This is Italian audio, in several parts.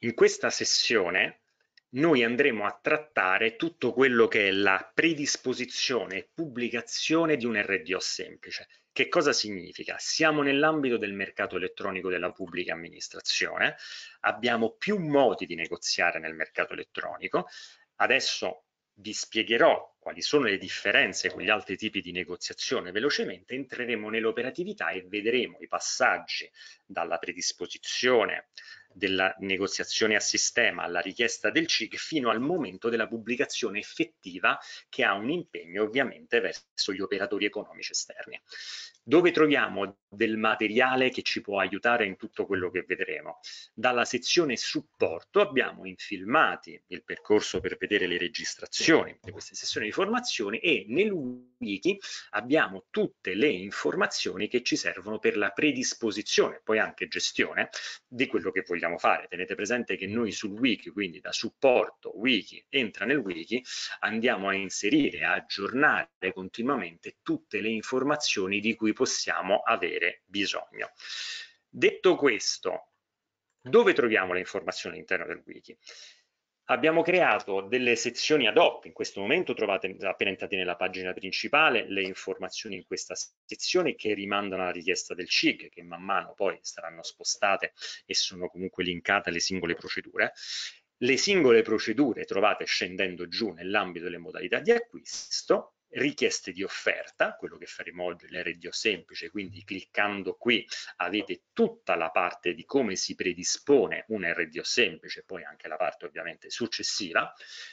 In questa sessione noi andremo a trattare tutto quello che è la predisposizione e pubblicazione di un RDO semplice. Che cosa significa? Siamo nell'ambito del mercato elettronico della pubblica amministrazione, abbiamo più modi di negoziare nel mercato elettronico, adesso vi spiegherò quali sono le differenze con gli altri tipi di negoziazione velocemente, entreremo nell'operatività e vedremo i passaggi dalla predisposizione della negoziazione a sistema alla richiesta del CIG fino al momento della pubblicazione effettiva che ha un impegno ovviamente verso gli operatori economici esterni. Dove troviamo del materiale che ci può aiutare in tutto quello che vedremo? Dalla sezione supporto abbiamo in filmati il percorso per vedere le registrazioni di queste sessioni di formazione e nel Wiki abbiamo tutte le informazioni che ci servono per la predisposizione, poi anche gestione, di quello che vogliamo fare. Tenete presente che noi sul wiki, quindi da supporto wiki, entra nel wiki, andiamo a inserire, a aggiornare continuamente tutte le informazioni di cui possiamo avere bisogno. Detto questo, dove troviamo le informazioni all'interno del wiki? Abbiamo creato delle sezioni ad hoc, in questo momento trovate appena entrate nella pagina principale le informazioni in questa sezione che rimandano alla richiesta del CIG, che man mano poi saranno spostate e sono comunque linkate alle singole procedure. Le singole procedure trovate scendendo giù nell'ambito delle modalità di acquisto richieste di offerta, quello che faremo oggi nell'RDO semplice, quindi cliccando qui avete tutta la parte di come si predispone un RDO semplice, poi anche la parte ovviamente successiva,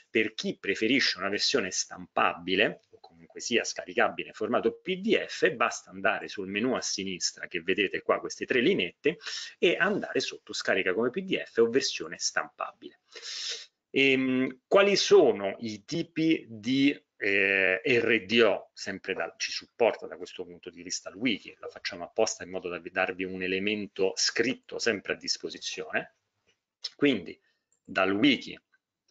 per chi preferisce una versione stampabile o comunque sia scaricabile in formato PDF, basta andare sul menu a sinistra che vedete qua queste tre linette e andare sotto scarica come PDF o versione stampabile. E, ehm, quali sono i tipi di eh, RDO sempre da, ci supporta da questo punto di vista il wiki, lo facciamo apposta in modo da darvi un elemento scritto sempre a disposizione. Quindi dal wiki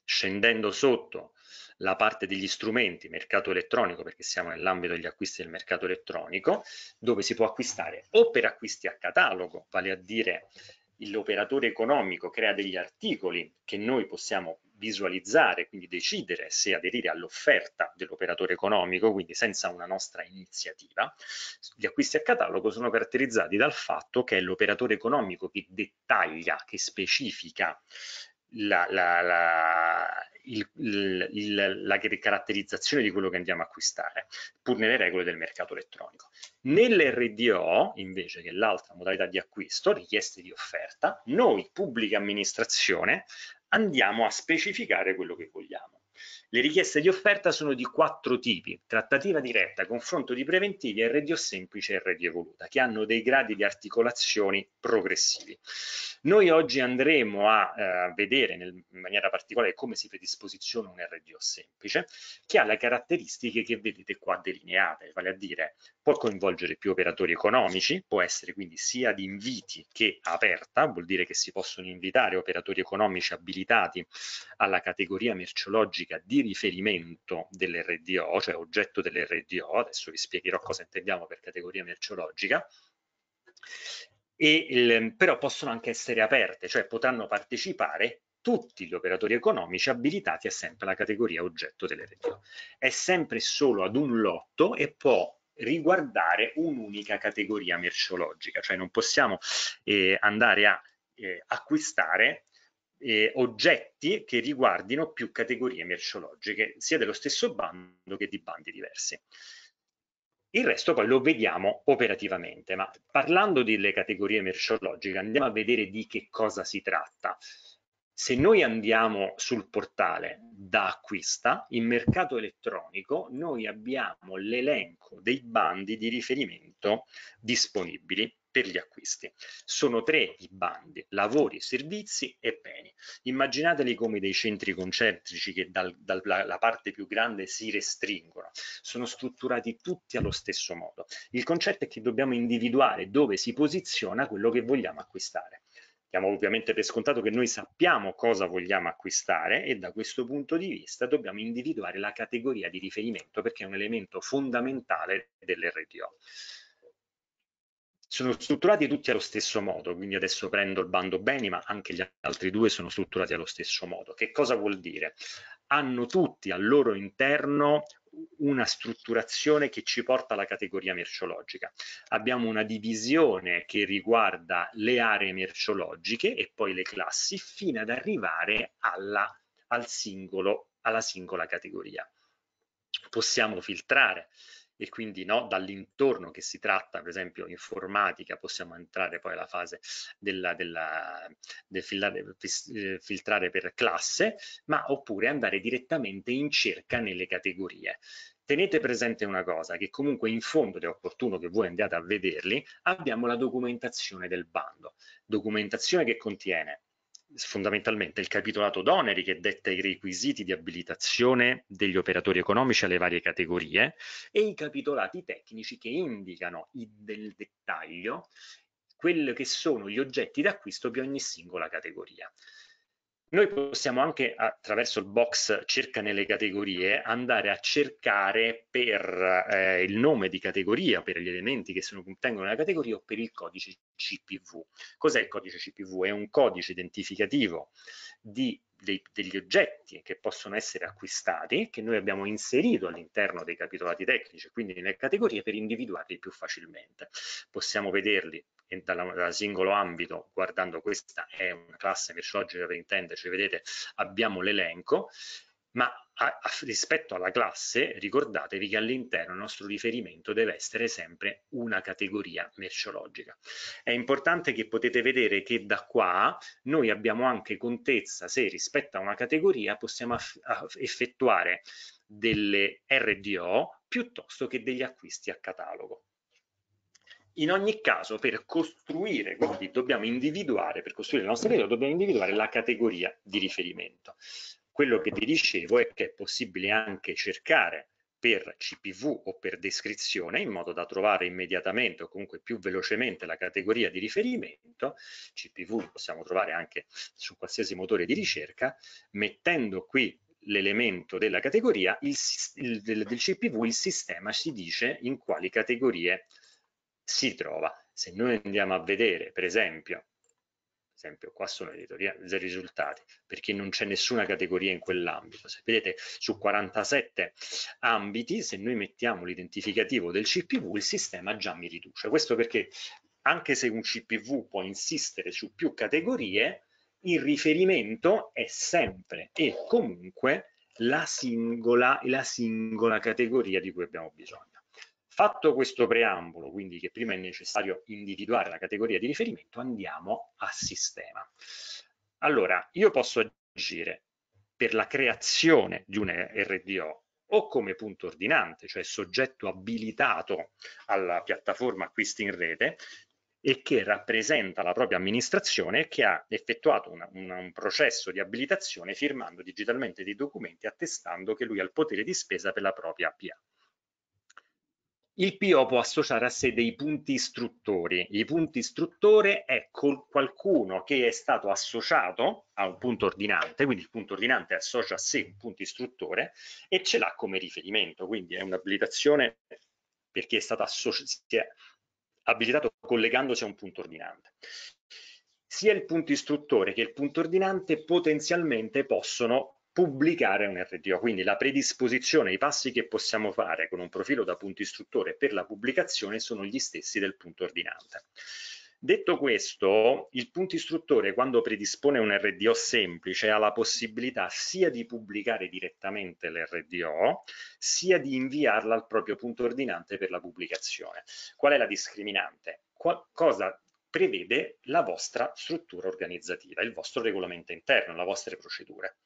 scendendo sotto la parte degli strumenti, mercato elettronico, perché siamo nell'ambito degli acquisti del mercato elettronico, dove si può acquistare o per acquisti a catalogo, vale a dire l'operatore economico crea degli articoli che noi possiamo visualizzare, quindi decidere se aderire all'offerta dell'operatore economico, quindi senza una nostra iniziativa. Gli acquisti a catalogo sono caratterizzati dal fatto che è l'operatore economico che dettaglia, che specifica la, la, la, il, il, la caratterizzazione di quello che andiamo a acquistare, pur nelle regole del mercato elettronico. Nell'RDO, invece, che è l'altra modalità di acquisto, richieste di offerta, noi, pubblica amministrazione, andiamo a specificare quello che vogliamo. Le richieste di offerta sono di quattro tipi, trattativa diretta, confronto di preventivi, RDO semplice e RDO evoluta, che hanno dei gradi di articolazioni progressivi. Noi oggi andremo a eh, vedere nel, in maniera particolare come si predisposiziona un RDO semplice, che ha le caratteristiche che vedete qua delineate, vale a dire può coinvolgere più operatori economici, può essere quindi sia di inviti che aperta, vuol dire che si possono invitare operatori economici abilitati alla categoria merceologica di riferimento dell'RDO, cioè oggetto dell'RDO, adesso vi spiegherò cosa intendiamo per categoria merceologica, e il, però possono anche essere aperte, cioè potranno partecipare tutti gli operatori economici abilitati a sempre la categoria oggetto dell'RDO. È sempre solo ad un lotto e può riguardare un'unica categoria merceologica, cioè non possiamo eh, andare a eh, acquistare eh, oggetti che riguardino più categorie merceologiche, sia dello stesso bando che di bandi diversi. Il resto poi lo vediamo operativamente, ma parlando delle categorie merceologiche andiamo a vedere di che cosa si tratta. Se noi andiamo sul portale da acquista, in mercato elettronico, noi abbiamo l'elenco dei bandi di riferimento disponibili per gli acquisti. Sono tre i bandi, lavori, servizi e beni. Immaginateli come dei centri concentrici che dalla dal, parte più grande si restringono. Sono strutturati tutti allo stesso modo. Il concetto è che dobbiamo individuare dove si posiziona quello che vogliamo acquistare. Diamo ovviamente per scontato che noi sappiamo cosa vogliamo acquistare e da questo punto di vista dobbiamo individuare la categoria di riferimento perché è un elemento fondamentale dell'RTO sono strutturati tutti allo stesso modo, quindi adesso prendo il bando Beni, ma anche gli altri due sono strutturati allo stesso modo. Che cosa vuol dire? Hanno tutti al loro interno una strutturazione che ci porta alla categoria merceologica. Abbiamo una divisione che riguarda le aree merceologiche e poi le classi, fino ad arrivare alla, al singolo, alla singola categoria. Possiamo filtrare e quindi no, dall'intorno che si tratta, per esempio informatica, possiamo entrare poi alla fase della, della, del filtrare, eh, filtrare per classe, ma oppure andare direttamente in cerca nelle categorie. Tenete presente una cosa, che comunque in fondo, ed è opportuno che voi andiate a vederli, abbiamo la documentazione del bando, documentazione che contiene fondamentalmente il capitolato d'oneri che detta i requisiti di abilitazione degli operatori economici alle varie categorie e i capitolati tecnici che indicano in, nel dettaglio quelli che sono gli oggetti d'acquisto di ogni singola categoria. Noi possiamo anche attraverso il box cerca nelle categorie andare a cercare per eh, il nome di categoria, per gli elementi che sono, contengono nella categoria o per il codice CPV. Cos'è il codice CPV? È un codice identificativo di dei, degli oggetti che possono essere acquistati che noi abbiamo inserito all'interno dei capitolati tecnici, quindi nelle categorie per individuarli più facilmente. Possiamo vederli dalla, dal singolo ambito, guardando questa è una classe merceologica per intenderci, vedete abbiamo l'elenco, ma a, a, rispetto alla classe ricordatevi che all'interno il nostro riferimento deve essere sempre una categoria merceologica. È importante che potete vedere che da qua noi abbiamo anche contezza se rispetto a una categoria possiamo effettuare delle RDO piuttosto che degli acquisti a catalogo in ogni caso per costruire, quindi dobbiamo individuare, per costruire il nostro livello, dobbiamo individuare la categoria di riferimento. Quello che vi dicevo è che è possibile anche cercare per CPV o per descrizione in modo da trovare immediatamente o comunque più velocemente la categoria di riferimento, CPV lo possiamo trovare anche su qualsiasi motore di ricerca, mettendo qui l'elemento della categoria, il, il, del, del CPV il sistema ci dice in quali categorie si trova. Se noi andiamo a vedere, per esempio, esempio qua sono i risultati, perché non c'è nessuna categoria in quell'ambito. Se vedete su 47 ambiti, se noi mettiamo l'identificativo del CPV, il sistema già mi riduce. Questo perché anche se un CPV può insistere su più categorie, il riferimento è sempre e comunque la singola, la singola categoria di cui abbiamo bisogno. Fatto questo preambolo, quindi che prima è necessario individuare la categoria di riferimento, andiamo a sistema. Allora, io posso agire per la creazione di un RDO o come punto ordinante, cioè soggetto abilitato alla piattaforma acquisti in rete e che rappresenta la propria amministrazione che ha effettuato una, una, un processo di abilitazione firmando digitalmente dei documenti attestando che lui ha il potere di spesa per la propria PA il PO può associare a sé dei punti istruttori. I punti istruttore è qualcuno che è stato associato a un punto ordinante, quindi il punto ordinante associa a sé un punto istruttore e ce l'ha come riferimento, quindi è un'abilitazione perché è stato si è abilitato collegandosi a un punto ordinante. Sia il punto istruttore che il punto ordinante potenzialmente possono pubblicare un RDO, quindi la predisposizione, i passi che possiamo fare con un profilo da punto istruttore per la pubblicazione sono gli stessi del punto ordinante. Detto questo, il punto istruttore quando predispone un RDO semplice ha la possibilità sia di pubblicare direttamente l'RDO sia di inviarla al proprio punto ordinante per la pubblicazione. Qual è la discriminante? Qual cosa prevede la vostra struttura organizzativa, il vostro regolamento interno, le vostre procedure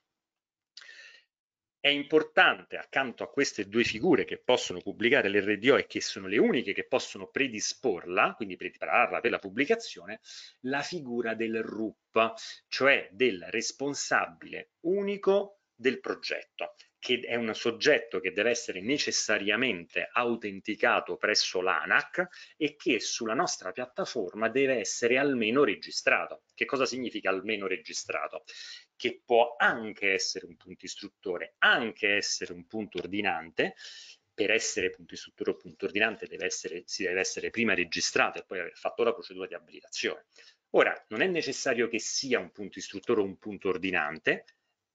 è importante accanto a queste due figure che possono pubblicare l'RDO e che sono le uniche che possono predisporla, quindi prepararla per la pubblicazione, la figura del RUP, cioè del responsabile unico del progetto, che è un soggetto che deve essere necessariamente autenticato presso l'ANAC e che sulla nostra piattaforma deve essere almeno registrato. Che cosa significa almeno registrato? che può anche essere un punto istruttore, anche essere un punto ordinante, per essere punto istruttore o punto ordinante deve essere, si deve essere prima registrato e poi aver fatto la procedura di abilitazione. Ora, non è necessario che sia un punto istruttore o un punto ordinante,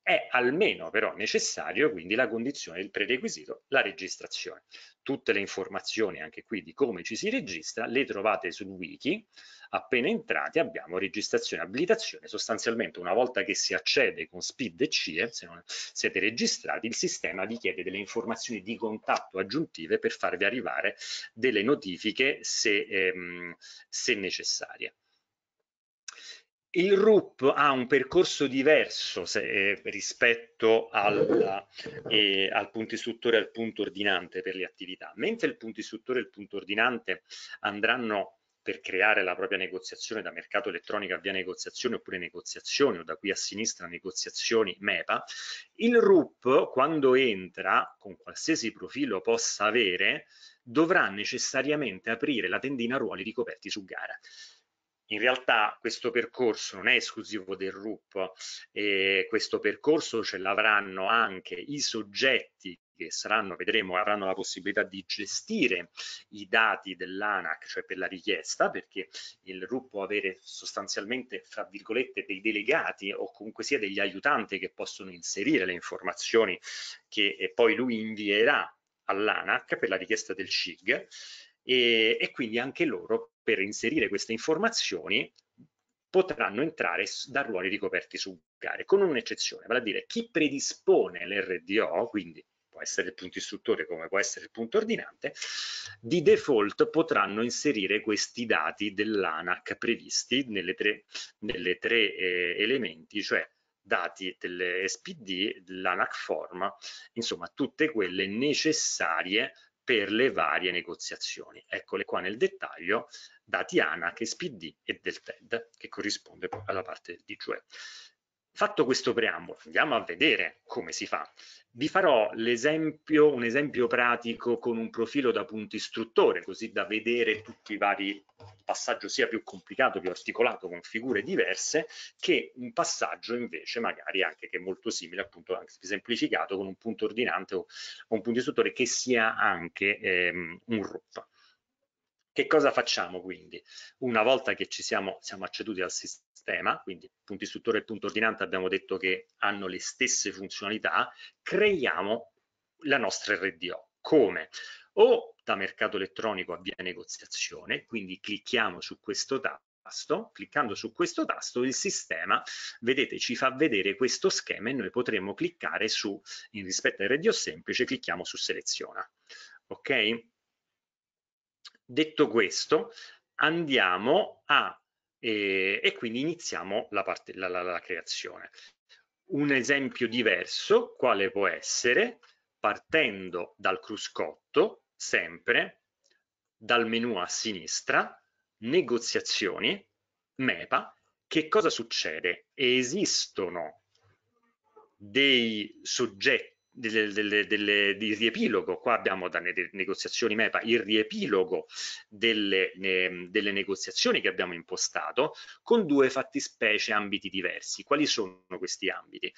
è almeno però necessario quindi la condizione del prerequisito, la registrazione. Tutte le informazioni anche qui di come ci si registra le trovate sul wiki, appena entrati abbiamo registrazione e abilitazione, sostanzialmente una volta che si accede con SPID e CIE, se non siete registrati, il sistema vi chiede delle informazioni di contatto aggiuntive per farvi arrivare delle notifiche se, ehm, se necessarie. Il RUP ha un percorso diverso se, eh, rispetto alla, eh, al punto istruttore e al punto ordinante per le attività, mentre il punto istruttore e il punto ordinante andranno per creare la propria negoziazione da mercato elettronico a via negoziazione oppure negoziazioni o da qui a sinistra negoziazioni MEPA, il RUP quando entra con qualsiasi profilo possa avere dovrà necessariamente aprire la tendina ruoli ricoperti su gara. In realtà questo percorso non è esclusivo del RUP, questo percorso ce l'avranno anche i soggetti che saranno, vedremo, avranno la possibilità di gestire i dati dell'ANAC, cioè per la richiesta, perché il RUP può avere sostanzialmente, fra virgolette, dei delegati o comunque sia degli aiutanti che possono inserire le informazioni che eh, poi lui invierà all'ANAC per la richiesta del CIG e, e quindi anche loro per inserire queste informazioni potranno entrare da ruoli ricoperti su gare, con un'eccezione, vale a dire chi predispone l'RDO, quindi può essere il punto istruttore come può essere il punto ordinante, di default potranno inserire questi dati dell'ANAC previsti nelle tre, nelle tre eh, elementi, cioè dati delle SPD, dell'ANAC form, insomma tutte quelle necessarie per le varie negoziazioni. Eccole qua nel dettaglio, dati ANAC, SPD e del TED, che corrisponde alla parte del Cioè. Fatto questo preambolo, andiamo a vedere come si fa. Vi farò esempio, un esempio pratico con un profilo da punto istruttore, così da vedere tutti i vari passaggi, sia più complicato, più articolato, con figure diverse, che un passaggio invece magari anche che è molto simile, appunto anche semplificato con un punto ordinante o, un punto istruttore che sia anche ehm, un RUP. Che cosa facciamo quindi? Una volta che ci siamo, siamo acceduti al sistema, sistema, quindi punto istruttore e punto ordinante abbiamo detto che hanno le stesse funzionalità, creiamo la nostra RDO. Come? O da mercato elettronico a via negoziazione, quindi clicchiamo su questo Tasto, cliccando su questo tasto il sistema, vedete, ci fa vedere questo schema e noi potremmo cliccare su, in rispetto al RDO semplice, clicchiamo su seleziona. Ok? Detto questo, andiamo a e, e quindi iniziamo la, parte, la, la, la creazione. Un esempio diverso, quale può essere, partendo dal cruscotto, sempre, dal menu a sinistra, negoziazioni, MEPA, che cosa succede? Esistono dei soggetti delle, delle, delle, di riepilogo, qua abbiamo dalle negoziazioni MEPA il riepilogo delle, ne, delle negoziazioni che abbiamo impostato con due fattispecie ambiti diversi. Quali sono questi ambiti?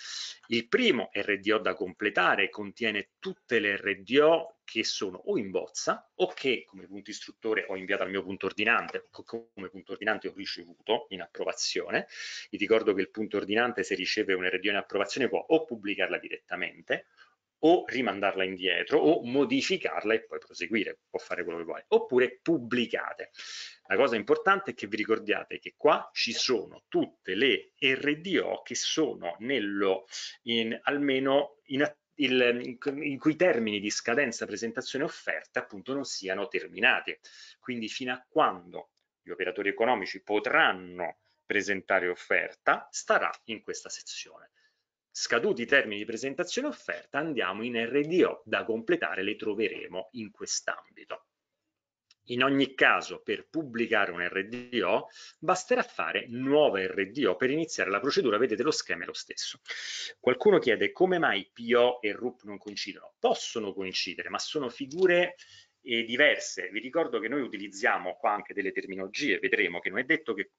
Il primo RDO da completare contiene tutte le RDO che sono o in bozza o che come punto istruttore ho inviato al mio punto ordinante o come punto ordinante ho ricevuto in approvazione. Vi ricordo che il punto ordinante se riceve un RDO in approvazione può o pubblicarla direttamente o rimandarla indietro o modificarla e poi proseguire, può fare quello che vuole, oppure pubblicate. La cosa importante è che vi ricordiate che qua ci sono tutte le RDO che sono nello, in, almeno in attività il, in cui i termini di scadenza, presentazione e offerta appunto non siano terminati. Quindi fino a quando gli operatori economici potranno presentare offerta starà in questa sezione. Scaduti i termini di presentazione offerta andiamo in RDO da completare, le troveremo in quest'ambito. In ogni caso, per pubblicare un RDO, basterà fare nuova RDO per iniziare la procedura, vedete lo schema è lo stesso. Qualcuno chiede come mai PO e RUP non coincidono? Possono coincidere, ma sono figure eh, diverse. Vi ricordo che noi utilizziamo qua anche delle terminologie, vedremo che non è detto che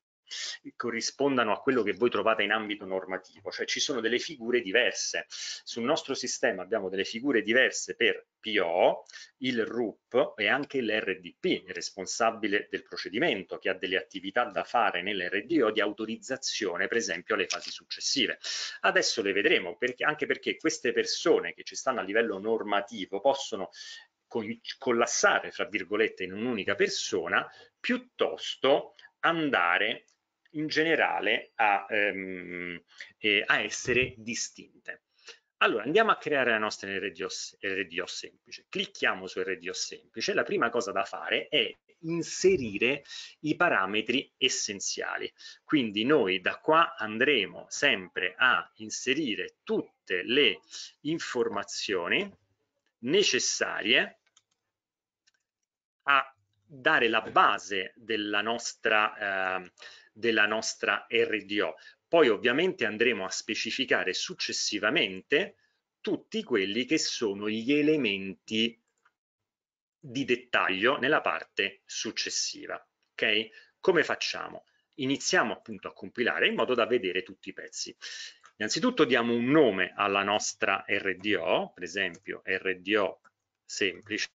corrispondano a quello che voi trovate in ambito normativo, cioè ci sono delle figure diverse. Sul nostro sistema abbiamo delle figure diverse per PO, il RUP e anche l'RDP, il responsabile del procedimento, che ha delle attività da fare nell'RDO di autorizzazione, per esempio, alle fasi successive. Adesso le vedremo, perché, anche perché queste persone che ci stanno a livello normativo possono collassare, fra virgolette, in un'unica persona, piuttosto andare in generale a, ehm, eh, a essere distinte. Allora andiamo a creare la nostra RDO, RDO semplice, clicchiamo su RDO semplice, la prima cosa da fare è inserire i parametri essenziali. Quindi noi da qua andremo sempre a inserire tutte le informazioni necessarie a dare la base della nostra, eh, della nostra RDO. Poi ovviamente andremo a specificare successivamente tutti quelli che sono gli elementi di dettaglio nella parte successiva. Ok? Come facciamo? Iniziamo appunto a compilare in modo da vedere tutti i pezzi. Innanzitutto diamo un nome alla nostra RDO, per esempio RDO semplice,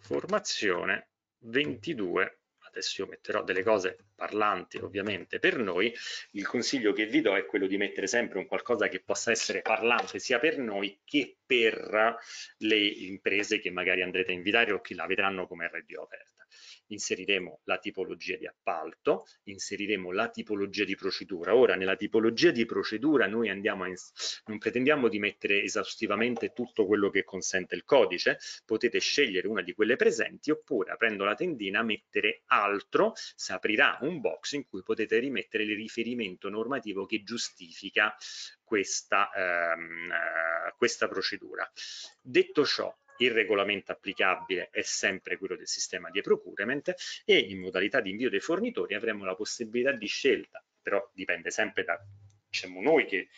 formazione 22 adesso io metterò delle cose parlanti ovviamente per noi, il consiglio che vi do è quello di mettere sempre un qualcosa che possa essere parlante sia per noi che per le imprese che magari andrete a invitare o che la vedranno come radio aperta inseriremo la tipologia di appalto, inseriremo la tipologia di procedura. Ora, nella tipologia di procedura noi andiamo a non pretendiamo di mettere esaustivamente tutto quello che consente il codice, potete scegliere una di quelle presenti oppure aprendo la tendina mettere altro, si aprirà un box in cui potete rimettere il riferimento normativo che giustifica questa, ehm, eh, questa procedura. Detto ciò, il regolamento applicabile è sempre quello del sistema di procurement e in modalità di invio dei fornitori avremo la possibilità di scelta, però dipende sempre da diciamo noi che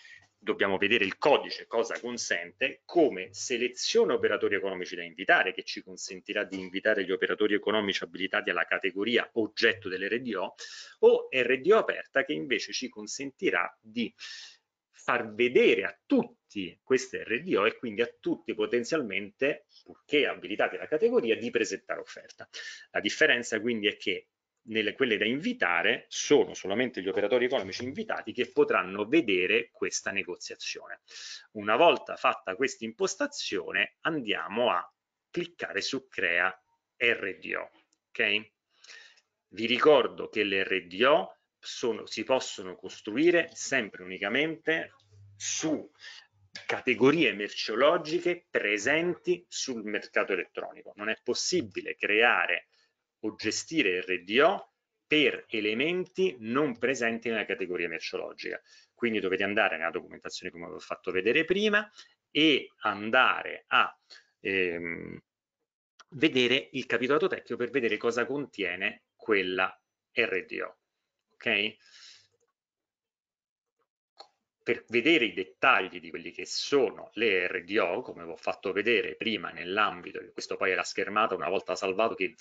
dobbiamo vedere il codice cosa consente, come seleziona operatori economici da invitare, che ci consentirà di invitare gli operatori economici abilitati alla categoria oggetto dell'RDO, o RDO aperta, che invece ci consentirà di far vedere a tutti queste RDO e quindi a tutti potenzialmente, purché abilitati la categoria, di presentare offerta. La differenza quindi è che nelle, quelle da invitare sono solamente gli operatori economici invitati che potranno vedere questa negoziazione. Una volta fatta questa impostazione andiamo a cliccare su crea RDO. Okay? Vi ricordo che le RDO sono, si possono costruire sempre unicamente su categorie merceologiche presenti sul mercato elettronico. Non è possibile creare o gestire RDO per elementi non presenti nella categoria merceologica. Quindi dovete andare nella documentazione come vi ho fatto vedere prima e andare a ehm, vedere il capitolato tecnico per vedere cosa contiene quella RDO ok? Per vedere i dettagli di quelli che sono le RDO, come vi ho fatto vedere prima nell'ambito, questo poi è la schermata una volta salvato che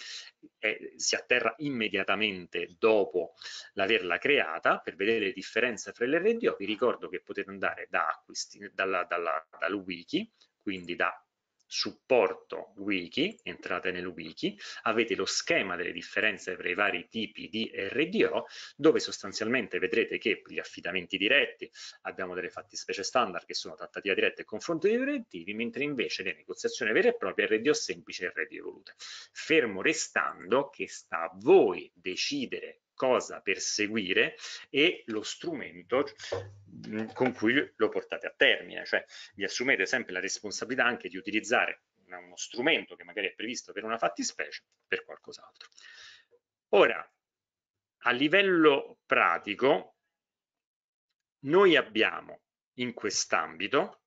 è, eh, si atterra immediatamente dopo l'averla creata, per vedere le differenze tra le RDO, vi ricordo che potete andare da acquisti, dalla, dalla, dal wiki, quindi da supporto wiki, entrate nel wiki, avete lo schema delle differenze tra i vari tipi di RDO dove sostanzialmente vedrete che gli affidamenti diretti abbiamo delle fattispecie standard che sono trattativa diretta e confronti direttivi, mentre invece le negoziazioni vere e proprie RDO semplici e RDO evolute. Fermo restando che sta a voi decidere cosa perseguire e lo strumento mm, con cui lo portate a termine, cioè vi assumete sempre la responsabilità anche di utilizzare uno strumento che magari è previsto per una fattispecie per qualcos'altro. Ora, a livello pratico, noi abbiamo in quest'ambito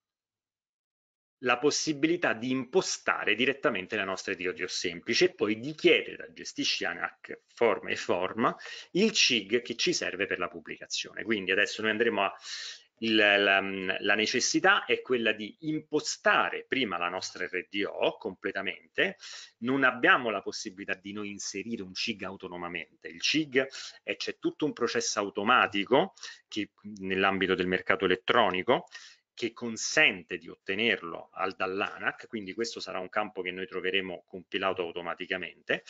la possibilità di impostare direttamente la nostra DOG semplice e poi di chiedere da gestisci ANAC forma e forma il CIG che ci serve per la pubblicazione. Quindi adesso noi andremo a il, la, la, necessità è quella di impostare prima la nostra RDO completamente, non abbiamo la possibilità di noi inserire un CIG autonomamente, il CIG c'è tutto un processo automatico che nell'ambito del mercato elettronico che consente di ottenerlo al, dall'ANAC, quindi questo sarà un campo che noi troveremo compilato automaticamente.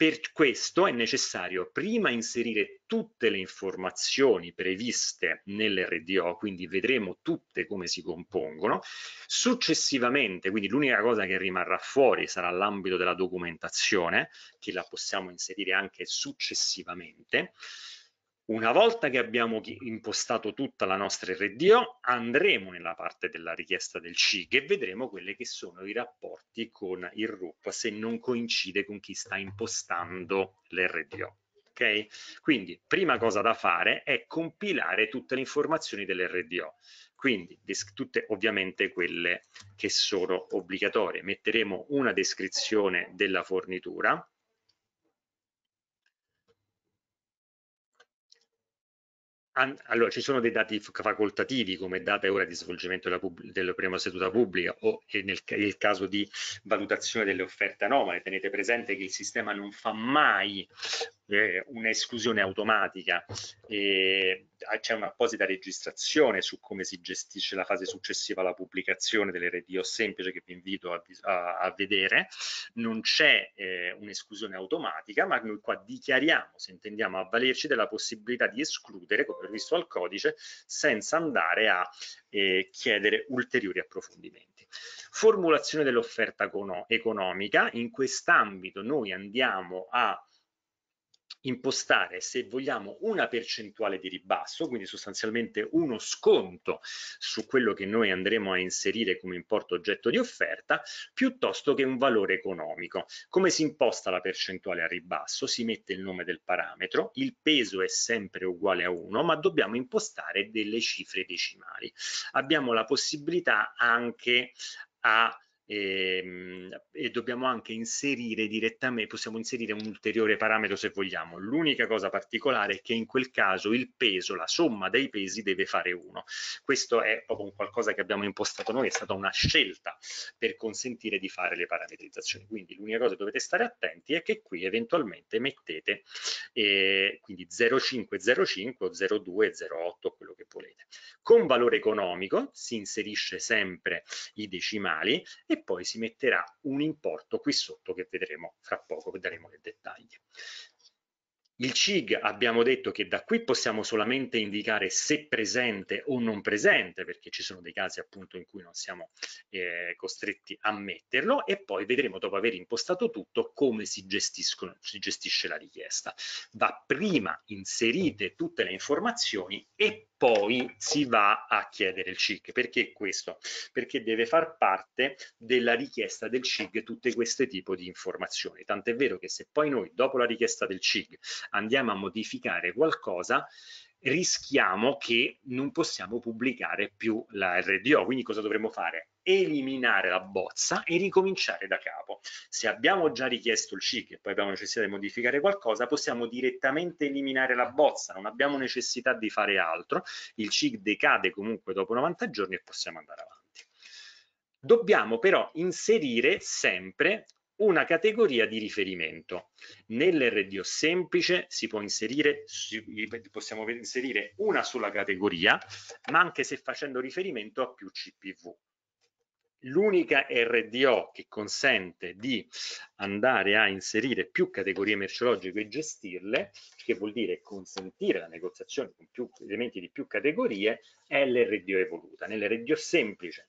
Per questo è necessario prima inserire tutte le informazioni previste nell'RDO, quindi vedremo tutte come si compongono. Successivamente, quindi l'unica cosa che rimarrà fuori sarà l'ambito della documentazione, che la possiamo inserire anche successivamente. Una volta che abbiamo impostato tutta la nostra RDO, andremo nella parte della richiesta del CIG e vedremo quelli che sono i rapporti con il RUP se non coincide con chi sta impostando l'RDO. Okay? Quindi, prima cosa da fare è compilare tutte le informazioni dell'RDO, quindi tutte ovviamente quelle che sono obbligatorie. Metteremo una descrizione della fornitura, allora, ci sono dei dati facoltativi come data e ora di svolgimento della, della prima seduta pubblica o nel, nel, caso di valutazione delle offerte anomale. Tenete presente che il sistema non fa mai eh, un'esclusione automatica e ah, c'è un'apposita registrazione su come si gestisce la fase successiva alla pubblicazione delle dell'RDO semplice che vi invito a, a, a vedere, non c'è eh, un'esclusione automatica ma noi qua dichiariamo se intendiamo avvalerci della possibilità di escludere come previsto al codice senza andare a eh, chiedere ulteriori approfondimenti. Formulazione dell'offerta economica, in quest'ambito noi andiamo a impostare, se vogliamo, una percentuale di ribasso, quindi sostanzialmente uno sconto su quello che noi andremo a inserire come importo oggetto di offerta, piuttosto che un valore economico. Come si imposta la percentuale a ribasso? Si mette il nome del parametro, il peso è sempre uguale a 1, ma dobbiamo impostare delle cifre decimali. Abbiamo la possibilità anche a e, ehm, e, dobbiamo anche inserire direttamente, possiamo inserire un ulteriore parametro se vogliamo. L'unica cosa particolare è che in quel caso il peso, la somma dei pesi deve fare 1. Questo è proprio un qualcosa che abbiamo impostato noi, è stata una scelta per consentire di fare le parametrizzazioni. Quindi l'unica cosa che dovete stare attenti è che qui eventualmente mettete eh, quindi 0,505 o 0,208, quello che volete. Con valore economico si inserisce sempre i decimali e e poi si metterà un importo qui sotto che vedremo fra poco, daremo nel dettaglio. Il CIG abbiamo detto che da qui possiamo solamente indicare se presente o non presente, perché ci sono dei casi appunto in cui non siamo eh, costretti a metterlo e poi vedremo dopo aver impostato tutto come si, si gestisce la richiesta. Va prima inserite tutte le informazioni e poi si va a chiedere il CIG. Perché questo? Perché deve far parte della richiesta del CIG tutte queste tipo di informazioni. Tant'è vero che se poi noi dopo la richiesta del CIG andiamo a modificare qualcosa, rischiamo che non possiamo pubblicare più la RDO. Quindi cosa dovremmo fare? eliminare la bozza e ricominciare da capo. Se abbiamo già richiesto il CIC e poi abbiamo necessità di modificare qualcosa, possiamo direttamente eliminare la bozza, non abbiamo necessità di fare altro, il CIC decade comunque dopo 90 giorni e possiamo andare avanti. Dobbiamo però inserire sempre una categoria di riferimento. Nell'RDO semplice si può inserire, possiamo inserire una sola categoria, ma anche se facendo riferimento a più CPV. L'unica RDO che consente di andare a inserire più categorie merceologiche e gestirle, che vuol dire consentire la negoziazione con più elementi di più categorie, è l'RDO evoluta. Nell'RDO semplice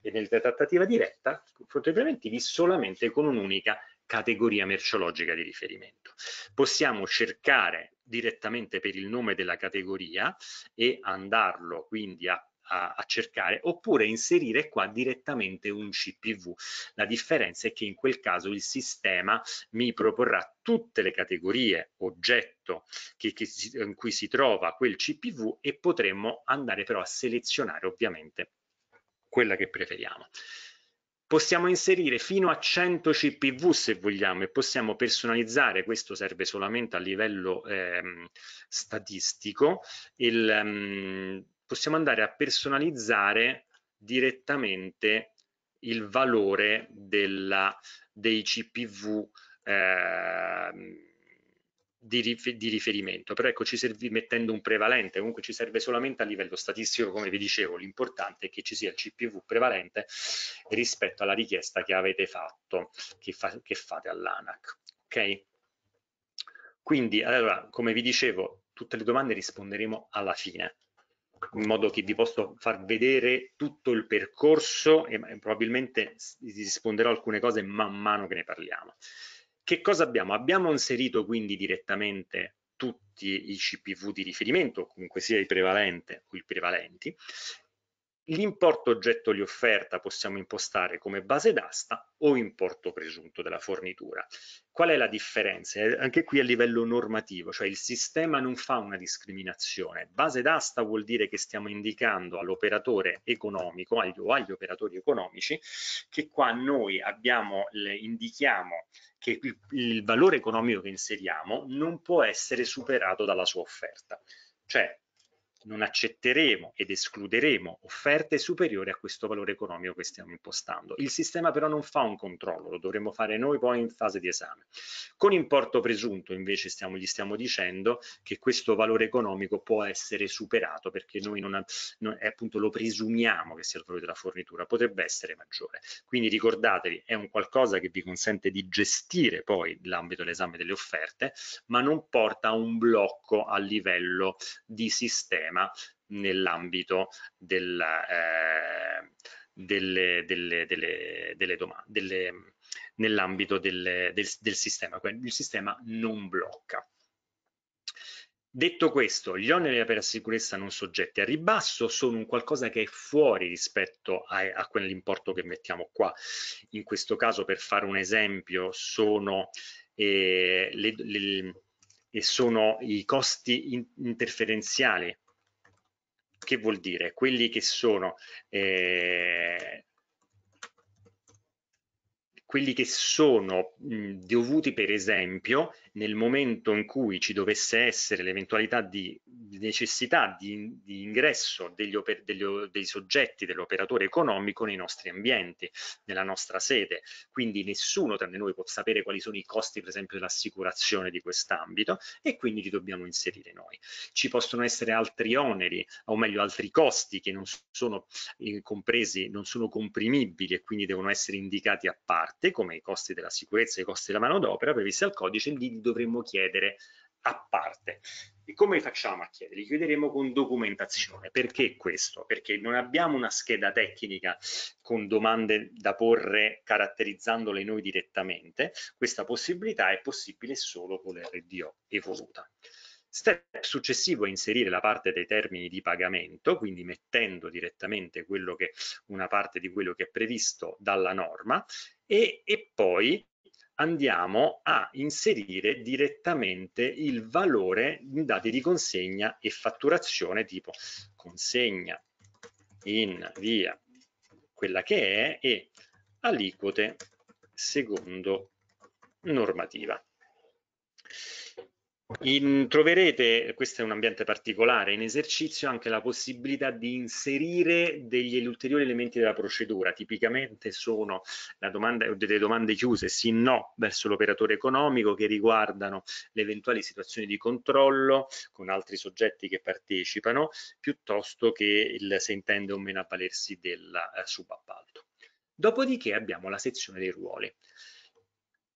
e nella trattativa diretta, confronto dei preventivi solamente con un'unica categoria merceologica di riferimento. Possiamo cercare direttamente per il nome della categoria e andarlo quindi a a, a, cercare oppure inserire qua direttamente un CPV. La differenza è che in quel caso il sistema mi proporrà tutte le categorie oggetto che, che, in cui si trova quel CPV e potremmo andare però a selezionare ovviamente quella che preferiamo. Possiamo inserire fino a 100 CPV se vogliamo e possiamo personalizzare, questo serve solamente a livello ehm, statistico, il, ehm, possiamo andare a personalizzare direttamente il valore della, dei CPV eh, di, riferimento, però ecco ci serve mettendo un prevalente, comunque ci serve solamente a livello statistico, come vi dicevo, l'importante è che ci sia il CPV prevalente rispetto alla richiesta che avete fatto, che, fa, che fate all'ANAC. Ok? Quindi, allora, come vi dicevo, tutte le domande risponderemo alla fine, in modo che vi posso far vedere tutto il percorso e probabilmente vi risponderò alcune cose man mano che ne parliamo. Che cosa abbiamo? Abbiamo inserito quindi direttamente tutti i CPV di riferimento, comunque sia i prevalenti o i prevalenti, L'importo oggetto di offerta possiamo impostare come base d'asta o importo presunto della fornitura. Qual è la differenza? Eh, anche qui a livello normativo, cioè il sistema non fa una discriminazione. Base d'asta vuol dire che stiamo indicando all'operatore economico agli, o agli operatori economici che qua noi abbiamo, indichiamo che il, il valore economico che inseriamo non può essere superato dalla sua offerta. Cioè non accetteremo ed escluderemo offerte superiori a questo valore economico che stiamo impostando. Il sistema però non fa un controllo, lo dovremo fare noi poi in fase di esame. Con importo presunto invece stiamo, gli stiamo dicendo che questo valore economico può essere superato perché noi non, non, appunto lo presumiamo che sia il valore della fornitura, potrebbe essere maggiore. Quindi ricordatevi, è un qualcosa che vi consente di gestire poi l'ambito dell'esame delle offerte, ma non porta a un blocco a livello di sistema problema nell'ambito della, eh, delle, delle, delle, delle domande, nell'ambito del, del, del sistema, quindi il sistema non blocca. Detto questo, gli oneri per la sicurezza non soggetti a ribasso sono un qualcosa che è fuori rispetto a, a quell'importo che mettiamo qua. In questo caso, per fare un esempio, sono, eh, le, le, sono i costi in, interferenziali che vuol dire? Quelli che sono eh, quelli che sono mh, dovuti per esempio nel momento in cui ci dovesse essere l'eventualità di, necessità di, di ingresso degli, degli, dei soggetti dell'operatore economico nei nostri ambienti, nella nostra sede. Quindi nessuno tra noi può sapere quali sono i costi per esempio dell'assicurazione di quest'ambito e quindi li dobbiamo inserire noi. Ci possono essere altri oneri, o meglio altri costi che non sono eh, compresi, non sono comprimibili e quindi devono essere indicati a parte, come i costi della sicurezza e i costi della manodopera previsti al codice, li dovremmo chiedere a parte. E come facciamo a chiedere? Li chiederemo con documentazione. Perché questo? Perché non abbiamo una scheda tecnica con domande da porre caratterizzandole noi direttamente. Questa possibilità è possibile solo con l'RDO evoluta. Step successivo è inserire la parte dei termini di pagamento, quindi mettendo direttamente quello che, una parte di quello che è previsto dalla norma e, e poi andiamo a inserire direttamente il valore in dati di consegna e fatturazione tipo consegna in via quella che è e aliquote secondo normativa. In, troverete, questo è un ambiente particolare, in esercizio anche la possibilità di inserire degli ulteriori elementi della procedura, tipicamente sono domanda, delle domande chiuse, sì no, verso l'operatore economico che riguardano le eventuali situazioni di controllo con altri soggetti che partecipano, piuttosto che il, se intende o meno avvalersi del eh, subappalto. Dopodiché abbiamo la sezione dei ruoli.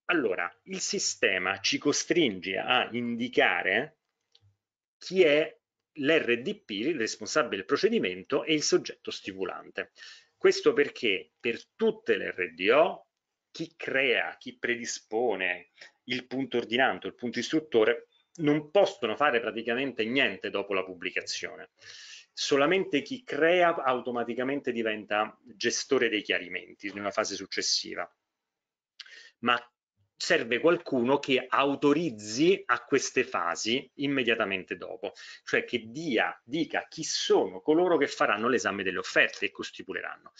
Allora, il sistema ci costringe a indicare chi è l'RDP, il responsabile del procedimento, e il soggetto stipulante. Questo perché per tutte le RDO, chi crea, chi predispone il punto ordinato, il punto istruttore, non possono fare praticamente niente dopo la pubblicazione. Solamente chi crea automaticamente diventa gestore dei chiarimenti in una fase successiva. Ma serve qualcuno che autorizzi a queste fasi immediatamente dopo, cioè che dia, dica chi sono coloro che faranno l'esame delle offerte e costipuleranno.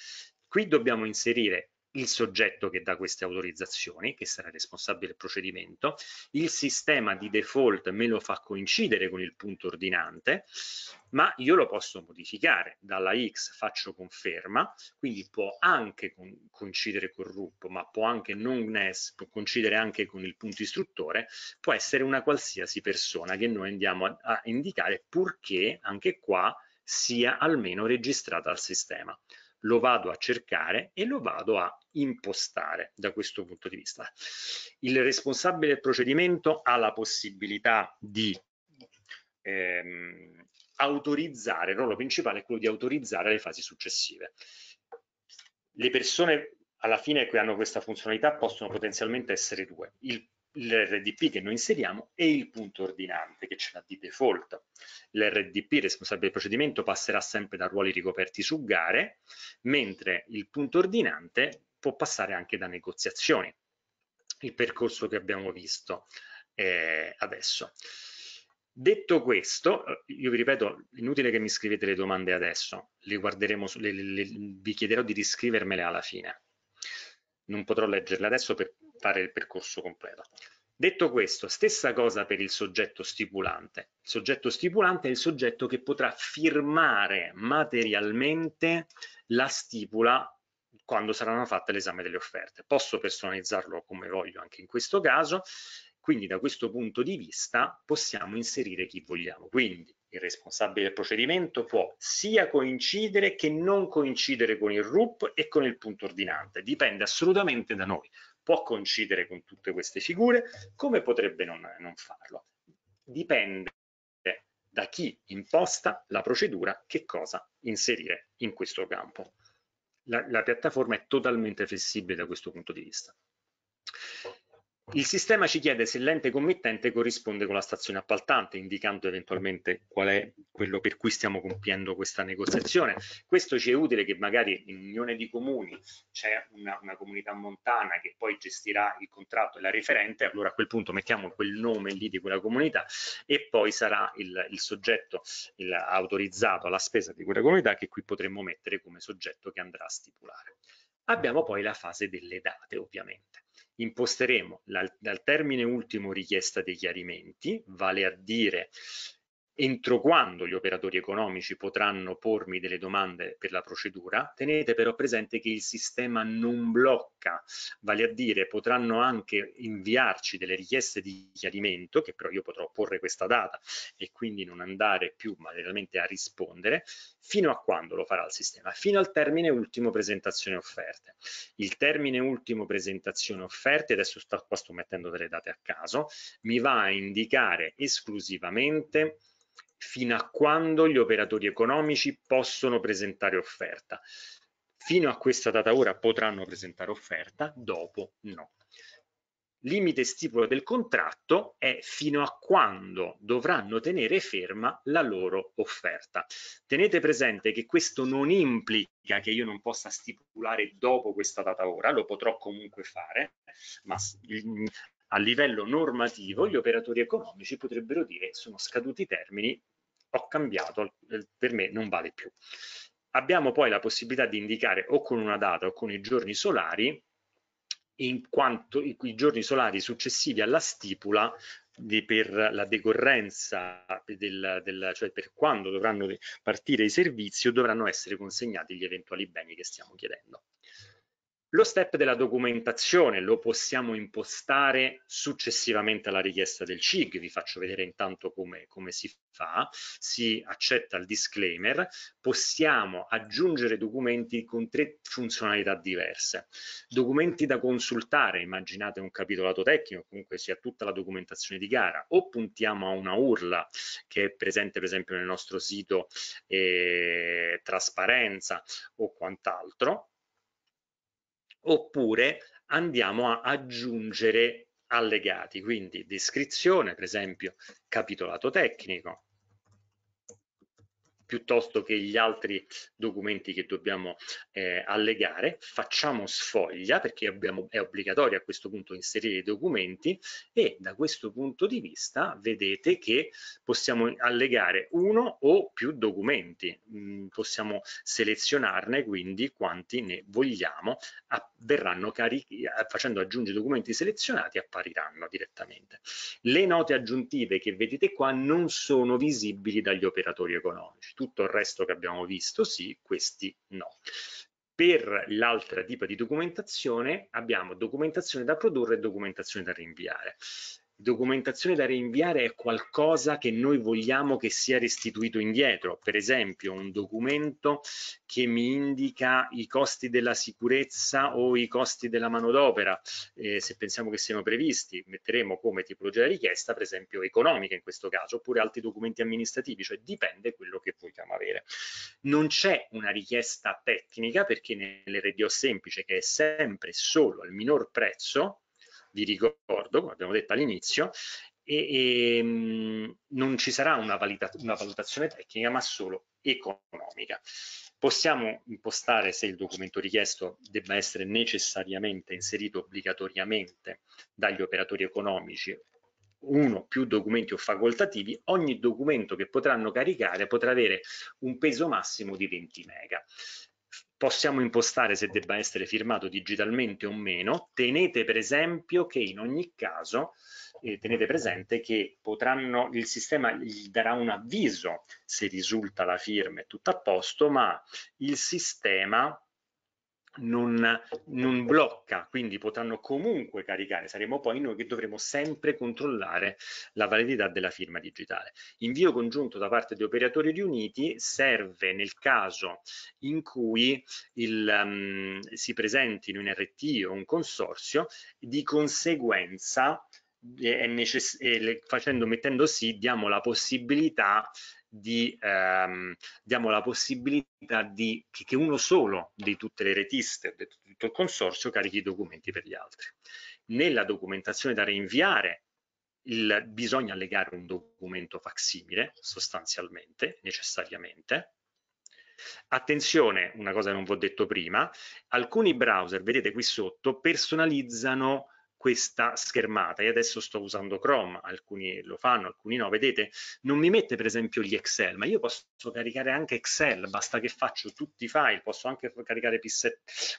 Qui dobbiamo inserire il soggetto che dà queste autorizzazioni, che sarà responsabile del procedimento, il sistema di default me lo fa coincidere con il punto ordinante, ma io lo posso modificare, dalla X faccio conferma, quindi può anche con, coincidere con RUP, ma può anche non può coincidere anche con il punto istruttore, può essere una qualsiasi persona che noi andiamo a, a indicare purché anche qua sia almeno registrata al sistema lo vado a cercare e lo vado a impostare da questo punto di vista. Il responsabile del procedimento ha la possibilità di ehm, autorizzare, il ruolo principale è quello di autorizzare le fasi successive. Le persone alla fine che hanno questa funzionalità possono potenzialmente essere due. Il l'RDP che noi inseriamo e il punto ordinante che ce l'ha di default. L'RDP, responsabile del procedimento, passerà sempre da ruoli ricoperti su gare, mentre il punto ordinante può passare anche da negoziazioni, il percorso che abbiamo visto eh, adesso. Detto questo, eh, io vi ripeto, inutile che mi scrivete le domande adesso, le guarderemo, le, le, le, vi chiederò di riscrivermele alla fine. Non potrò leggerle adesso per fare il percorso completo. Detto questo, stessa cosa per il soggetto stipulante. Il soggetto stipulante è il soggetto che potrà firmare materialmente la stipula quando saranno fatte l'esame delle offerte. Posso personalizzarlo come voglio anche in questo caso, quindi da questo punto di vista possiamo inserire chi vogliamo. Quindi il responsabile del procedimento può sia coincidere che non coincidere con il RUP e con il punto ordinante, dipende assolutamente da noi può coincidere con tutte queste figure, come potrebbe non, non farlo? Dipende da chi imposta la procedura che cosa inserire in questo campo. La, la, piattaforma è totalmente flessibile da questo punto di vista. Il sistema ci chiede se l'ente committente corrisponde con la stazione appaltante, indicando eventualmente qual è quello per cui stiamo compiendo questa negoziazione. Questo ci è utile che magari in unione di comuni c'è una, una, comunità montana che poi gestirà il contratto e la referente, allora a quel punto mettiamo quel nome lì di quella comunità e poi sarà il, il soggetto il autorizzato alla spesa di quella comunità che qui potremmo mettere come soggetto che andrà a stipulare. Abbiamo poi la fase delle date, ovviamente imposteremo dal termine ultimo richiesta dei chiarimenti, vale a dire entro quando gli operatori economici potranno pormi delle domande per la procedura, tenete però presente che il sistema non blocca, vale a dire potranno anche inviarci delle richieste di chiarimento, che però io potrò porre questa data e quindi non andare più materialmente a rispondere, fino a quando lo farà il sistema? Fino al termine ultimo presentazione offerte. Il termine ultimo presentazione offerte, adesso sto, qua sto mettendo delle date a caso, mi va a indicare esclusivamente fino a quando gli operatori economici possono presentare offerta. Fino a questa data ora potranno presentare offerta, dopo no. Limite stipulo del contratto è fino a quando dovranno tenere ferma la loro offerta. Tenete presente che questo non implica che io non possa stipulare dopo questa data ora, lo potrò comunque fare, ma a livello normativo gli operatori economici potrebbero dire sono scaduti i termini, ho cambiato, eh, per me non vale più. Abbiamo poi la possibilità di indicare o con una data o con i giorni solari in quanto i, giorni solari successivi alla stipula di, per la decorrenza, del, del, cioè per quando dovranno partire i servizi o dovranno essere consegnati gli eventuali beni che stiamo chiedendo. Lo step della documentazione lo possiamo impostare successivamente alla richiesta del CIG, vi faccio vedere intanto come, come si fa, si accetta il disclaimer, possiamo aggiungere documenti con tre funzionalità diverse. Documenti da consultare, immaginate un capitolato tecnico, comunque sia tutta la documentazione di gara, o puntiamo a una urla che è presente per esempio nel nostro sito eh, trasparenza o quant'altro, oppure andiamo a aggiungere allegati, quindi descrizione, per esempio capitolato tecnico, piuttosto che gli altri documenti che dobbiamo eh, allegare. Facciamo sfoglia perché abbiamo, è obbligatorio a questo punto inserire i documenti e da questo punto di vista vedete che possiamo allegare uno o più documenti. Mm, possiamo selezionarne quindi quanti ne vogliamo, a, verranno carichi, facendo aggiungere i documenti selezionati appariranno direttamente. Le note aggiuntive che vedete qua non sono visibili dagli operatori economici tutto il resto che abbiamo visto sì, questi no. Per l'altra tipo di documentazione abbiamo documentazione da produrre e documentazione da rinviare documentazione da rinviare è qualcosa che noi vogliamo che sia restituito indietro, per esempio un documento che mi indica i costi della sicurezza o i costi della manodopera, eh, se pensiamo che siano previsti, metteremo come tipologia di richiesta, per esempio economica in questo caso, oppure altri documenti amministrativi, cioè dipende quello che vogliamo avere. Non c'è una richiesta tecnica perché nell'RDO semplice che è sempre solo al minor prezzo, vi ricordo, come abbiamo detto all'inizio, e, e ehm, mh, non ci sarà una, valida, una valutazione tecnica ma solo economica. Possiamo impostare se il documento richiesto debba essere necessariamente inserito obbligatoriamente dagli operatori economici uno o più documenti o facoltativi, ogni documento che potranno caricare potrà avere un peso massimo di 20 mega possiamo impostare se debba essere firmato digitalmente o meno. Tenete per esempio che in ogni caso eh, tenete presente che potranno, il sistema gli darà un avviso se risulta la firma è tutta a posto, ma il sistema non, non, blocca, quindi potranno comunque caricare, saremo poi noi che dovremo sempre controllare la validità della firma digitale. Invio congiunto da parte di operatori riuniti serve nel caso in cui il, um, si presenti in un RT o un consorzio, di conseguenza eh, è eh, facendo, mettendo sì, diamo la possibilità di, ehm, diamo la possibilità di, che uno solo di tutte le retiste, di tutto il consorzio, carichi i documenti per gli altri. Nella documentazione da reinviare il, bisogna allegare un documento facsimile, sostanzialmente, necessariamente, Attenzione, una cosa che non vi ho detto prima, alcuni browser, vedete qui sotto, personalizzano questa schermata. Io adesso sto usando Chrome, alcuni lo fanno, alcuni no. Vedete, non mi mette per esempio gli Excel, ma io posso caricare anche Excel, basta che faccio tutti i file, posso anche caricare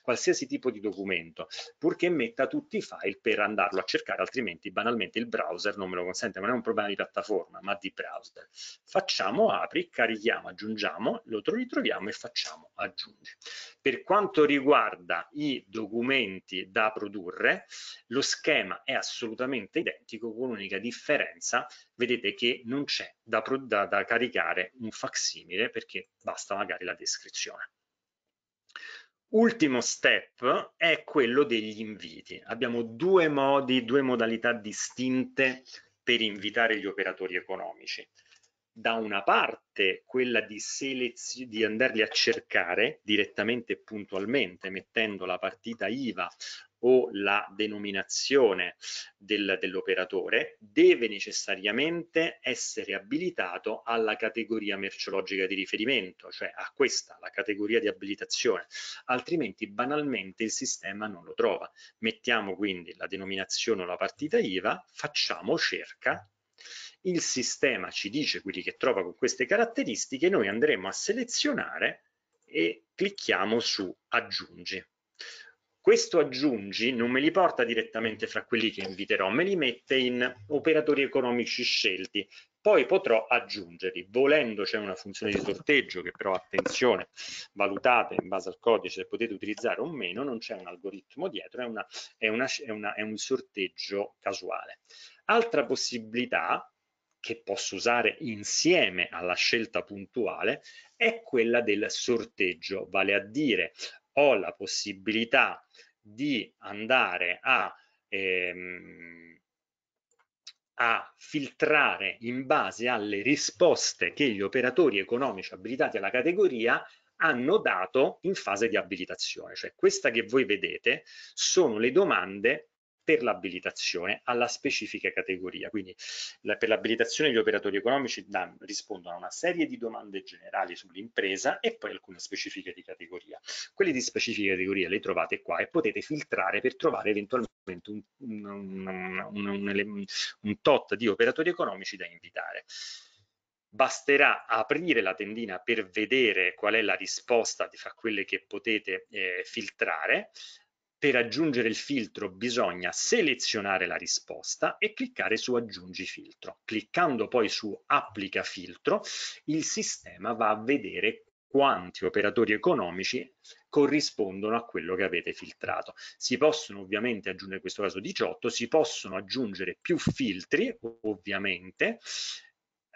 qualsiasi tipo di documento, purché metta tutti i file per andarlo a cercare, altrimenti banalmente il browser non me lo consente, ma non è un problema di piattaforma, ma di browser. Facciamo apri, carichiamo, aggiungiamo, lo ritroviamo e facciamo aggiungi. Per quanto riguarda i documenti da produrre, lo schema è assolutamente identico con l'unica differenza, vedete che non c'è da, da, da caricare un facsimile perché basta magari la descrizione. Ultimo step è quello degli inviti. Abbiamo due modi, due modalità distinte per invitare gli operatori economici da una parte quella di, di, andarli a cercare direttamente e puntualmente mettendo la partita IVA o la denominazione del, dell'operatore deve necessariamente essere abilitato alla categoria merceologica di riferimento, cioè a questa, la categoria di abilitazione, altrimenti banalmente il sistema non lo trova. Mettiamo quindi la denominazione o la partita IVA, facciamo cerca il sistema ci dice quelli che trova con queste caratteristiche, noi andremo a selezionare e clicchiamo su aggiungi. Questo aggiungi non me li porta direttamente fra quelli che inviterò, me li mette in operatori economici scelti, poi potrò aggiungerli. Volendo c'è una funzione di sorteggio che però attenzione, valutate in base al codice se potete utilizzare o meno, non c'è un algoritmo dietro, è, una, è, una, è, una, è un sorteggio casuale. Altra possibilità che posso usare insieme alla scelta puntuale è quella del sorteggio, vale a dire ho la possibilità di andare a, ehm, a, filtrare in base alle risposte che gli operatori economici abilitati alla categoria hanno dato in fase di abilitazione. Cioè questa che voi vedete sono le domande per l'abilitazione alla specifica categoria. Quindi la, per l'abilitazione gli operatori economici da, rispondono a una serie di domande generali sull'impresa e poi alcune specifiche di categoria. Quelle di specifica categoria le trovate qua e potete filtrare per trovare eventualmente un, un, un, un tot di operatori economici da invitare basterà aprire la tendina per vedere qual è la risposta di fra quelle che potete eh, filtrare per aggiungere il filtro bisogna selezionare la risposta e cliccare su aggiungi filtro. Cliccando poi su applica filtro, il sistema va a vedere quanti operatori economici corrispondono a quello che avete filtrato. Si possono ovviamente aggiungere, in questo caso 18, si possono aggiungere più filtri ovviamente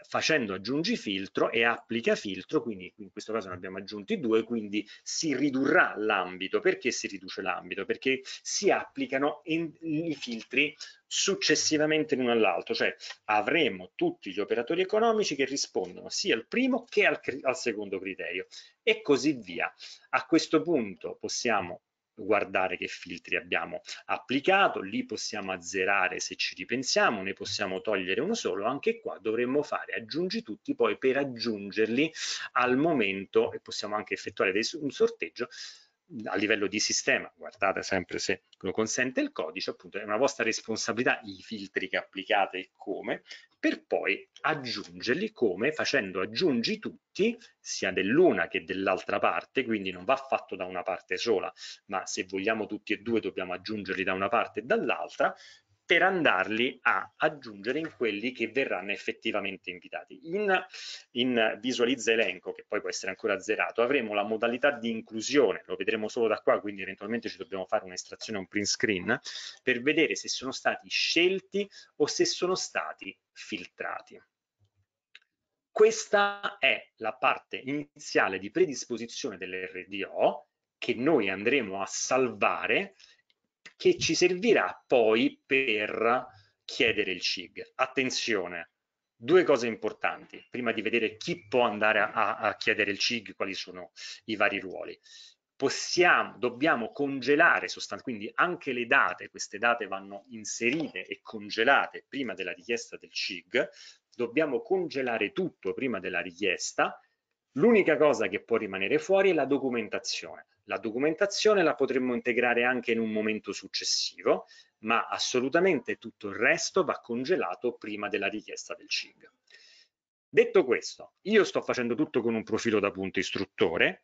facendo aggiungi filtro e applica filtro, quindi in questo caso ne abbiamo aggiunti due, quindi si ridurrà l'ambito. Perché si riduce l'ambito? Perché si applicano in, i filtri successivamente l'uno all'altro, cioè avremo tutti gli operatori economici che rispondono sia al primo che al, al secondo criterio e così via. A questo punto possiamo guardare che filtri abbiamo applicato, li possiamo azzerare se ci ripensiamo, ne possiamo togliere uno solo, anche qua dovremmo fare aggiungi tutti poi per aggiungerli al momento e possiamo anche effettuare un sorteggio a livello di sistema, guardate sempre se lo consente il codice, appunto è una vostra responsabilità i filtri che applicate e come, per poi aggiungerli come facendo aggiungi tutti, sia dell'una che dell'altra parte, quindi non va fatto da una parte sola, ma se vogliamo tutti e due dobbiamo aggiungerli da una parte e dall'altra, per andarli a aggiungere in quelli che verranno effettivamente invitati. In, in visualizza elenco, che poi può essere ancora azzerato, avremo la modalità di inclusione, lo vedremo solo da qua, quindi eventualmente ci dobbiamo fare un'estrazione, un print screen, per vedere se sono stati scelti o se sono stati filtrati. Questa è la parte iniziale di predisposizione dell'RDO che noi andremo a salvare che ci servirà poi per chiedere il CIG. Attenzione, due cose importanti prima di vedere chi può andare a, a chiedere il CIG, quali sono i vari ruoli. Possiamo, dobbiamo congelare quindi anche le date, queste date vanno inserite e congelate prima della richiesta del CIG, dobbiamo congelare tutto prima della richiesta, l'unica cosa che può rimanere fuori è la documentazione. La documentazione la potremmo integrare anche in un momento successivo, ma assolutamente tutto il resto va congelato prima della richiesta del CIG. Detto questo, io sto facendo tutto con un profilo da punto istruttore,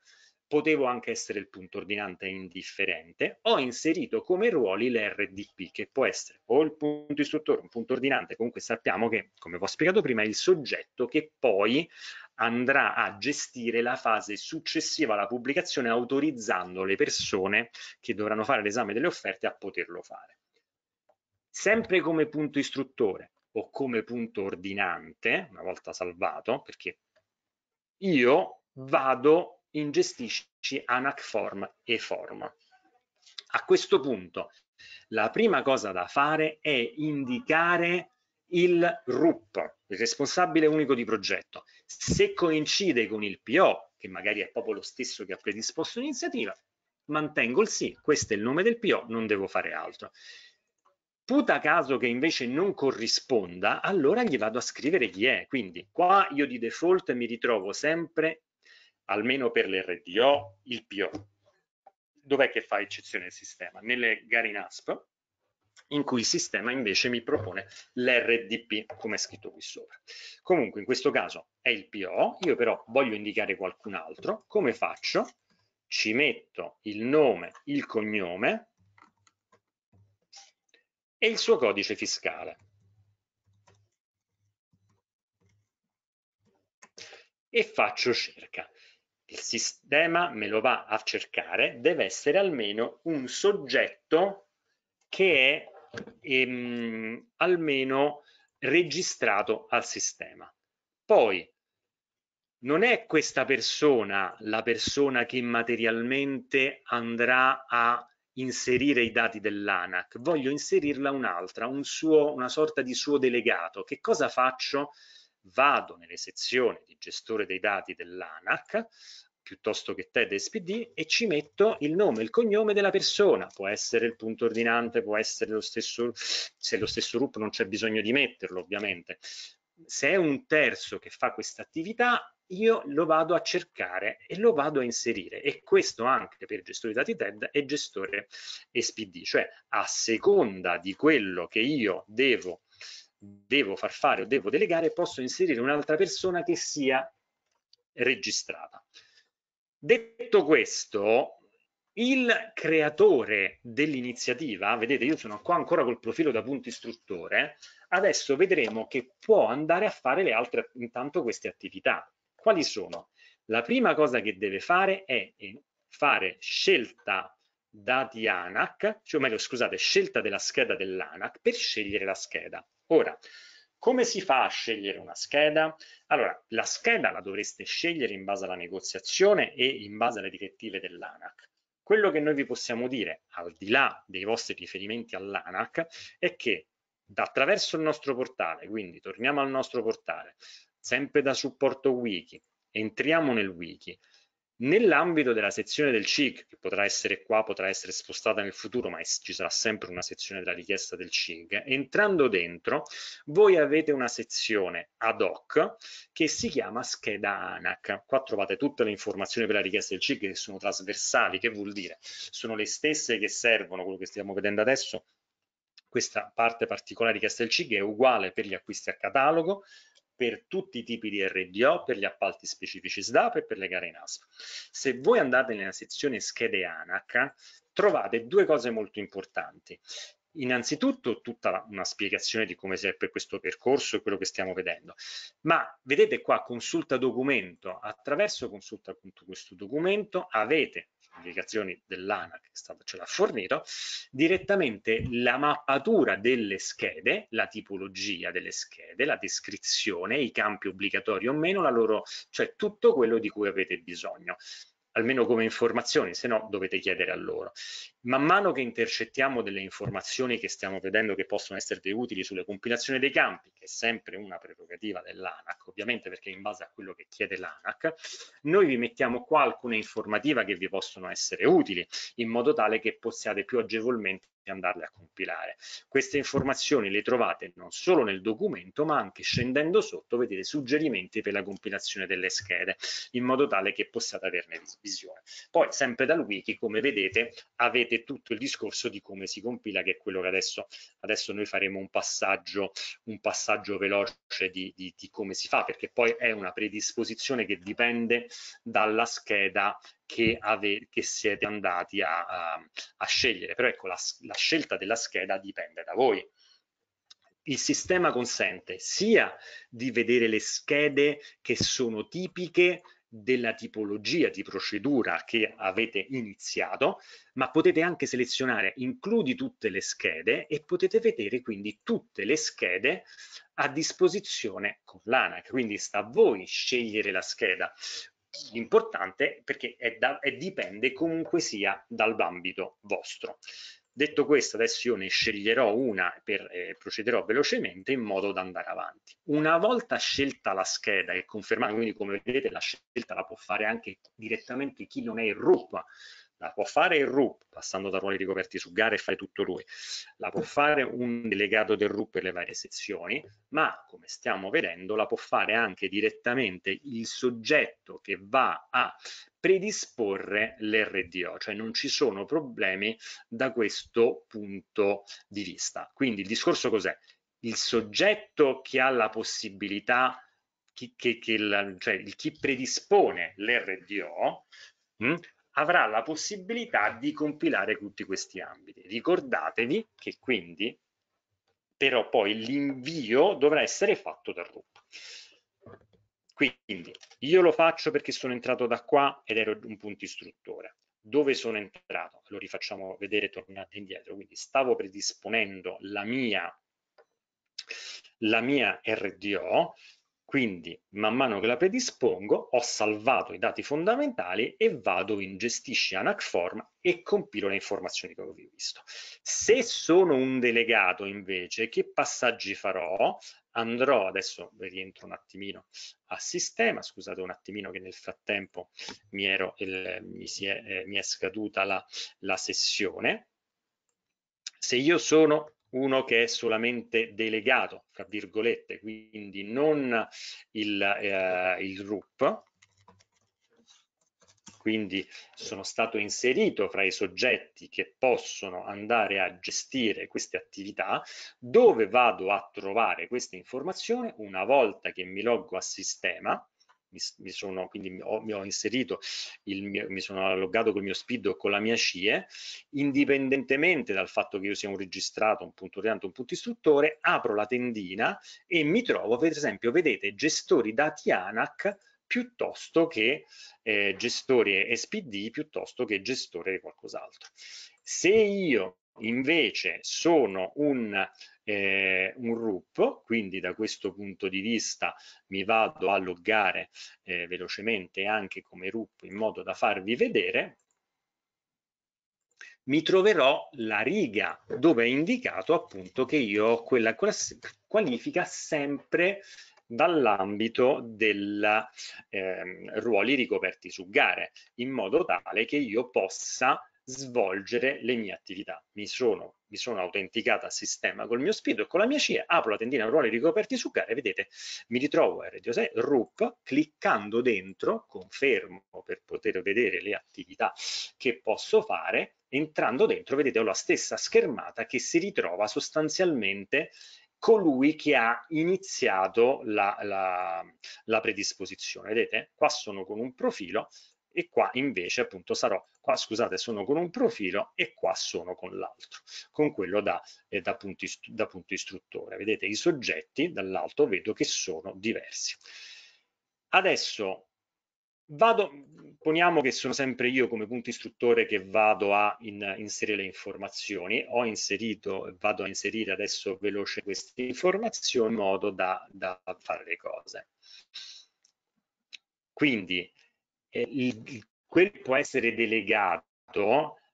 potevo anche essere il punto ordinante indifferente, ho inserito come ruoli l'RDP, che può essere o il punto istruttore, un punto ordinante, comunque sappiamo che, come vi ho spiegato prima, è il soggetto che poi andrà a gestire la fase successiva alla pubblicazione autorizzando le persone che dovranno fare l'esame delle offerte a poterlo fare. Sempre come punto istruttore o come punto ordinante, una volta salvato, perché io mm. vado ingestisci ANAC form e form. A questo punto la prima cosa da fare è indicare il RUP, il responsabile unico di progetto. Se coincide con il PO, che magari è proprio lo stesso che ha predisposto l'iniziativa, mantengo il sì, questo è il nome del PO, non devo fare altro. Puta caso che invece non corrisponda, allora gli vado a scrivere chi è. Quindi qua io di default mi ritrovo sempre almeno per l'RDO, il PO. Dov'è che fa eccezione il sistema? Nelle gare in ASP, in cui il sistema invece mi propone l'RDP, come è scritto qui sopra. Comunque, in questo caso è il PO, io però voglio indicare qualcun altro. Come faccio? Ci metto il nome, il cognome e il suo codice fiscale. E faccio cerca il sistema me lo va a cercare, deve essere almeno un soggetto che è ehm, almeno registrato al sistema. Poi non è questa persona la persona che materialmente andrà a inserire i dati dell'ANAC, voglio inserirla un'altra, un una sorta di suo delegato. Che cosa faccio? vado nelle sezioni di gestore dei dati dell'ANAC piuttosto che TED e SPD e ci metto il nome e il cognome della persona, può essere il punto ordinante, può essere lo stesso, se lo stesso RUP non c'è bisogno di metterlo ovviamente. Se è un terzo che fa questa attività, io lo vado a cercare e lo vado a inserire e questo anche per gestore dati TED e gestore SPD, cioè a seconda di quello che io devo devo far fare o devo delegare, posso inserire un'altra persona che sia registrata. Detto questo, il creatore dell'iniziativa, vedete io sono qua ancora col profilo da punto istruttore, adesso vedremo che può andare a fare le altre, intanto queste attività. Quali sono? La prima cosa che deve fare è eh, fare scelta dati ANAC, cioè, o meglio scusate, scelta della scheda dell'ANAC per scegliere la scheda. Ora, come si fa a scegliere una scheda? Allora, la scheda la dovreste scegliere in base alla negoziazione e in base alle direttive dell'ANAC. Quello che noi vi possiamo dire, al di là dei vostri riferimenti all'ANAC, è che attraverso il nostro portale, quindi torniamo al nostro portale, sempre da supporto wiki, entriamo nel wiki, Nell'ambito della sezione del CIC, che potrà essere qua, potrà essere spostata nel futuro, ma ci sarà sempre una sezione della richiesta del CIC, entrando dentro voi avete una sezione ad hoc che si chiama scheda ANAC. Qua trovate tutte le informazioni per la richiesta del CIC che sono trasversali, che vuol dire sono le stesse che servono, quello che stiamo vedendo adesso, questa parte particolare richiesta del CIG è uguale per gli acquisti a catalogo, per tutti i tipi di RDO, per gli appalti specifici SDAP e per le gare in ASP. Se voi andate nella sezione schede ANAC, trovate due cose molto importanti. Innanzitutto tutta una spiegazione di come serve questo percorso e quello che stiamo vedendo, ma vedete qua consulta documento, attraverso consulta appunto questo documento avete indicazioni dell'ANAC ce l'ha fornito, direttamente la mappatura delle schede, la tipologia delle schede, la descrizione, i campi obbligatori o meno, loro, cioè tutto quello di cui avete bisogno almeno come informazioni, se no dovete chiedere a loro. Man mano che intercettiamo delle informazioni che stiamo vedendo che possono essere utili sulle compilazioni dei campi, che è sempre una prerogativa dell'ANAC, ovviamente perché in base a quello che chiede l'ANAC, noi vi mettiamo qua alcune informative che vi possono essere utili, in modo tale che possiate più agevolmente e andarle a compilare. Queste informazioni le trovate non solo nel documento ma anche scendendo sotto vedete suggerimenti per la compilazione delle schede in modo tale che possiate averne visione. Poi sempre dal wiki come vedete avete tutto il discorso di come si compila che è quello che adesso, adesso noi faremo un passaggio, un passaggio veloce di, di, di come si fa perché poi è una predisposizione che dipende dalla scheda che, ave, che siete andati a, a, a scegliere. Però ecco, la, la scelta della scheda dipende da voi il sistema consente sia di vedere le schede che sono tipiche della tipologia di procedura che avete iniziato, ma potete anche selezionare includi tutte le schede e potete vedere quindi tutte le schede a disposizione con l'ANAC, quindi sta a voi scegliere la scheda importante perché è da, è dipende comunque sia dall'ambito vostro. Detto questo, adesso io ne sceglierò una e eh, procederò velocemente in modo da andare avanti. Una volta scelta la scheda e confermata, quindi come vedete la scelta la può fare anche direttamente chi non è il RUP la può fare il RUP, passando da ruoli ricoperti su gare e fai tutto lui. La può fare un delegato del RUP per le varie sezioni, ma come stiamo vedendo la può fare anche direttamente il soggetto che va a predisporre l'RDO, cioè non ci sono problemi da questo punto di vista. Quindi il discorso cos'è? Il soggetto che ha la possibilità, chi, che, che la, cioè chi predispone l'RDO, hm, avrà la possibilità di compilare tutti questi ambiti. Ricordatevi che quindi però poi l'invio dovrà essere fatto dal RUP. Quindi io lo faccio perché sono entrato da qua ed ero un punto istruttore. Dove sono entrato? Lo rifacciamo vedere tornate indietro. Quindi stavo predisponendo la mia, la mia RDO, quindi man mano che la predispongo ho salvato i dati fondamentali e vado in gestisci anacform e compilo le informazioni che ho visto. Se sono un delegato invece, che passaggi farò? Andrò, adesso rientro un attimino a sistema, scusate un attimino che nel frattempo mi, ero, il, mi, è, eh, mi è, scaduta la, la sessione. Se io sono uno che è solamente delegato, fra virgolette, quindi non il, eh, il RUP, quindi sono stato inserito fra i soggetti che possono andare a gestire queste attività, dove vado a trovare questa informazione una volta che mi loggo a sistema, mi, mi sono, quindi ho, mi ho inserito, mio, mi sono loggato col mio SPID o con la mia CIE, indipendentemente dal fatto che io sia un registrato, un punto orientato, un punto istruttore, apro la tendina e mi trovo, per esempio, vedete, gestori dati ANAC piuttosto che eh, gestori SPD, piuttosto che gestore di qualcos'altro. Se io invece sono un eh, un RUP, quindi da questo punto di vista mi vado a loggare eh, velocemente anche come RUP in modo da farvi vedere, mi troverò la riga dove è indicato appunto che io ho quella qualifica sempre dall'ambito dei eh, ruoli ricoperti su gare, in modo tale che io possa svolgere le mie attività. Mi sono, mi sono autenticata a sistema col mio speed e con la mia CIE, apro la tendina ruoli ricoperti su gara e vedete mi ritrovo a RDO6 RUP, cliccando dentro, confermo per poter vedere le attività che posso fare, entrando dentro vedete ho la stessa schermata che si ritrova sostanzialmente colui che ha iniziato la, la, la, predisposizione. Vedete? Qua sono con un profilo e qua invece appunto sarò, qua scusate sono con un profilo e qua sono con l'altro, con quello da, eh, da, punto da punto istruttore. Vedete i soggetti dall'alto vedo che sono diversi. Adesso vado, poniamo che sono sempre io come punto istruttore che vado a in, inserire le informazioni, ho inserito, vado a inserire adesso veloce queste informazioni in modo da, da fare le cose. Quindi eh, il, quel può essere delegato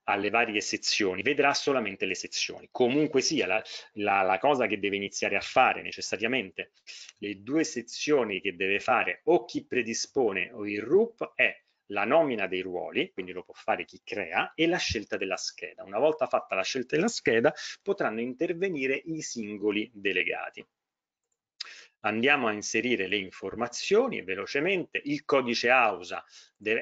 alle varie sezioni, vedrà solamente le sezioni. Comunque sia, la, la, la, cosa che deve iniziare a fare necessariamente le due sezioni che deve fare o chi predispone o il RUP è la nomina dei ruoli, quindi lo può fare chi crea, e la scelta della scheda. Una volta fatta la scelta della scheda potranno intervenire i singoli delegati andiamo a inserire le informazioni velocemente. Il codice AUSA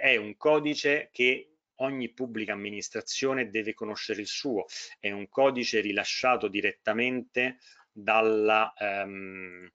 è un codice che ogni pubblica amministrazione deve conoscere il suo, è un codice rilasciato direttamente dalla, ehm,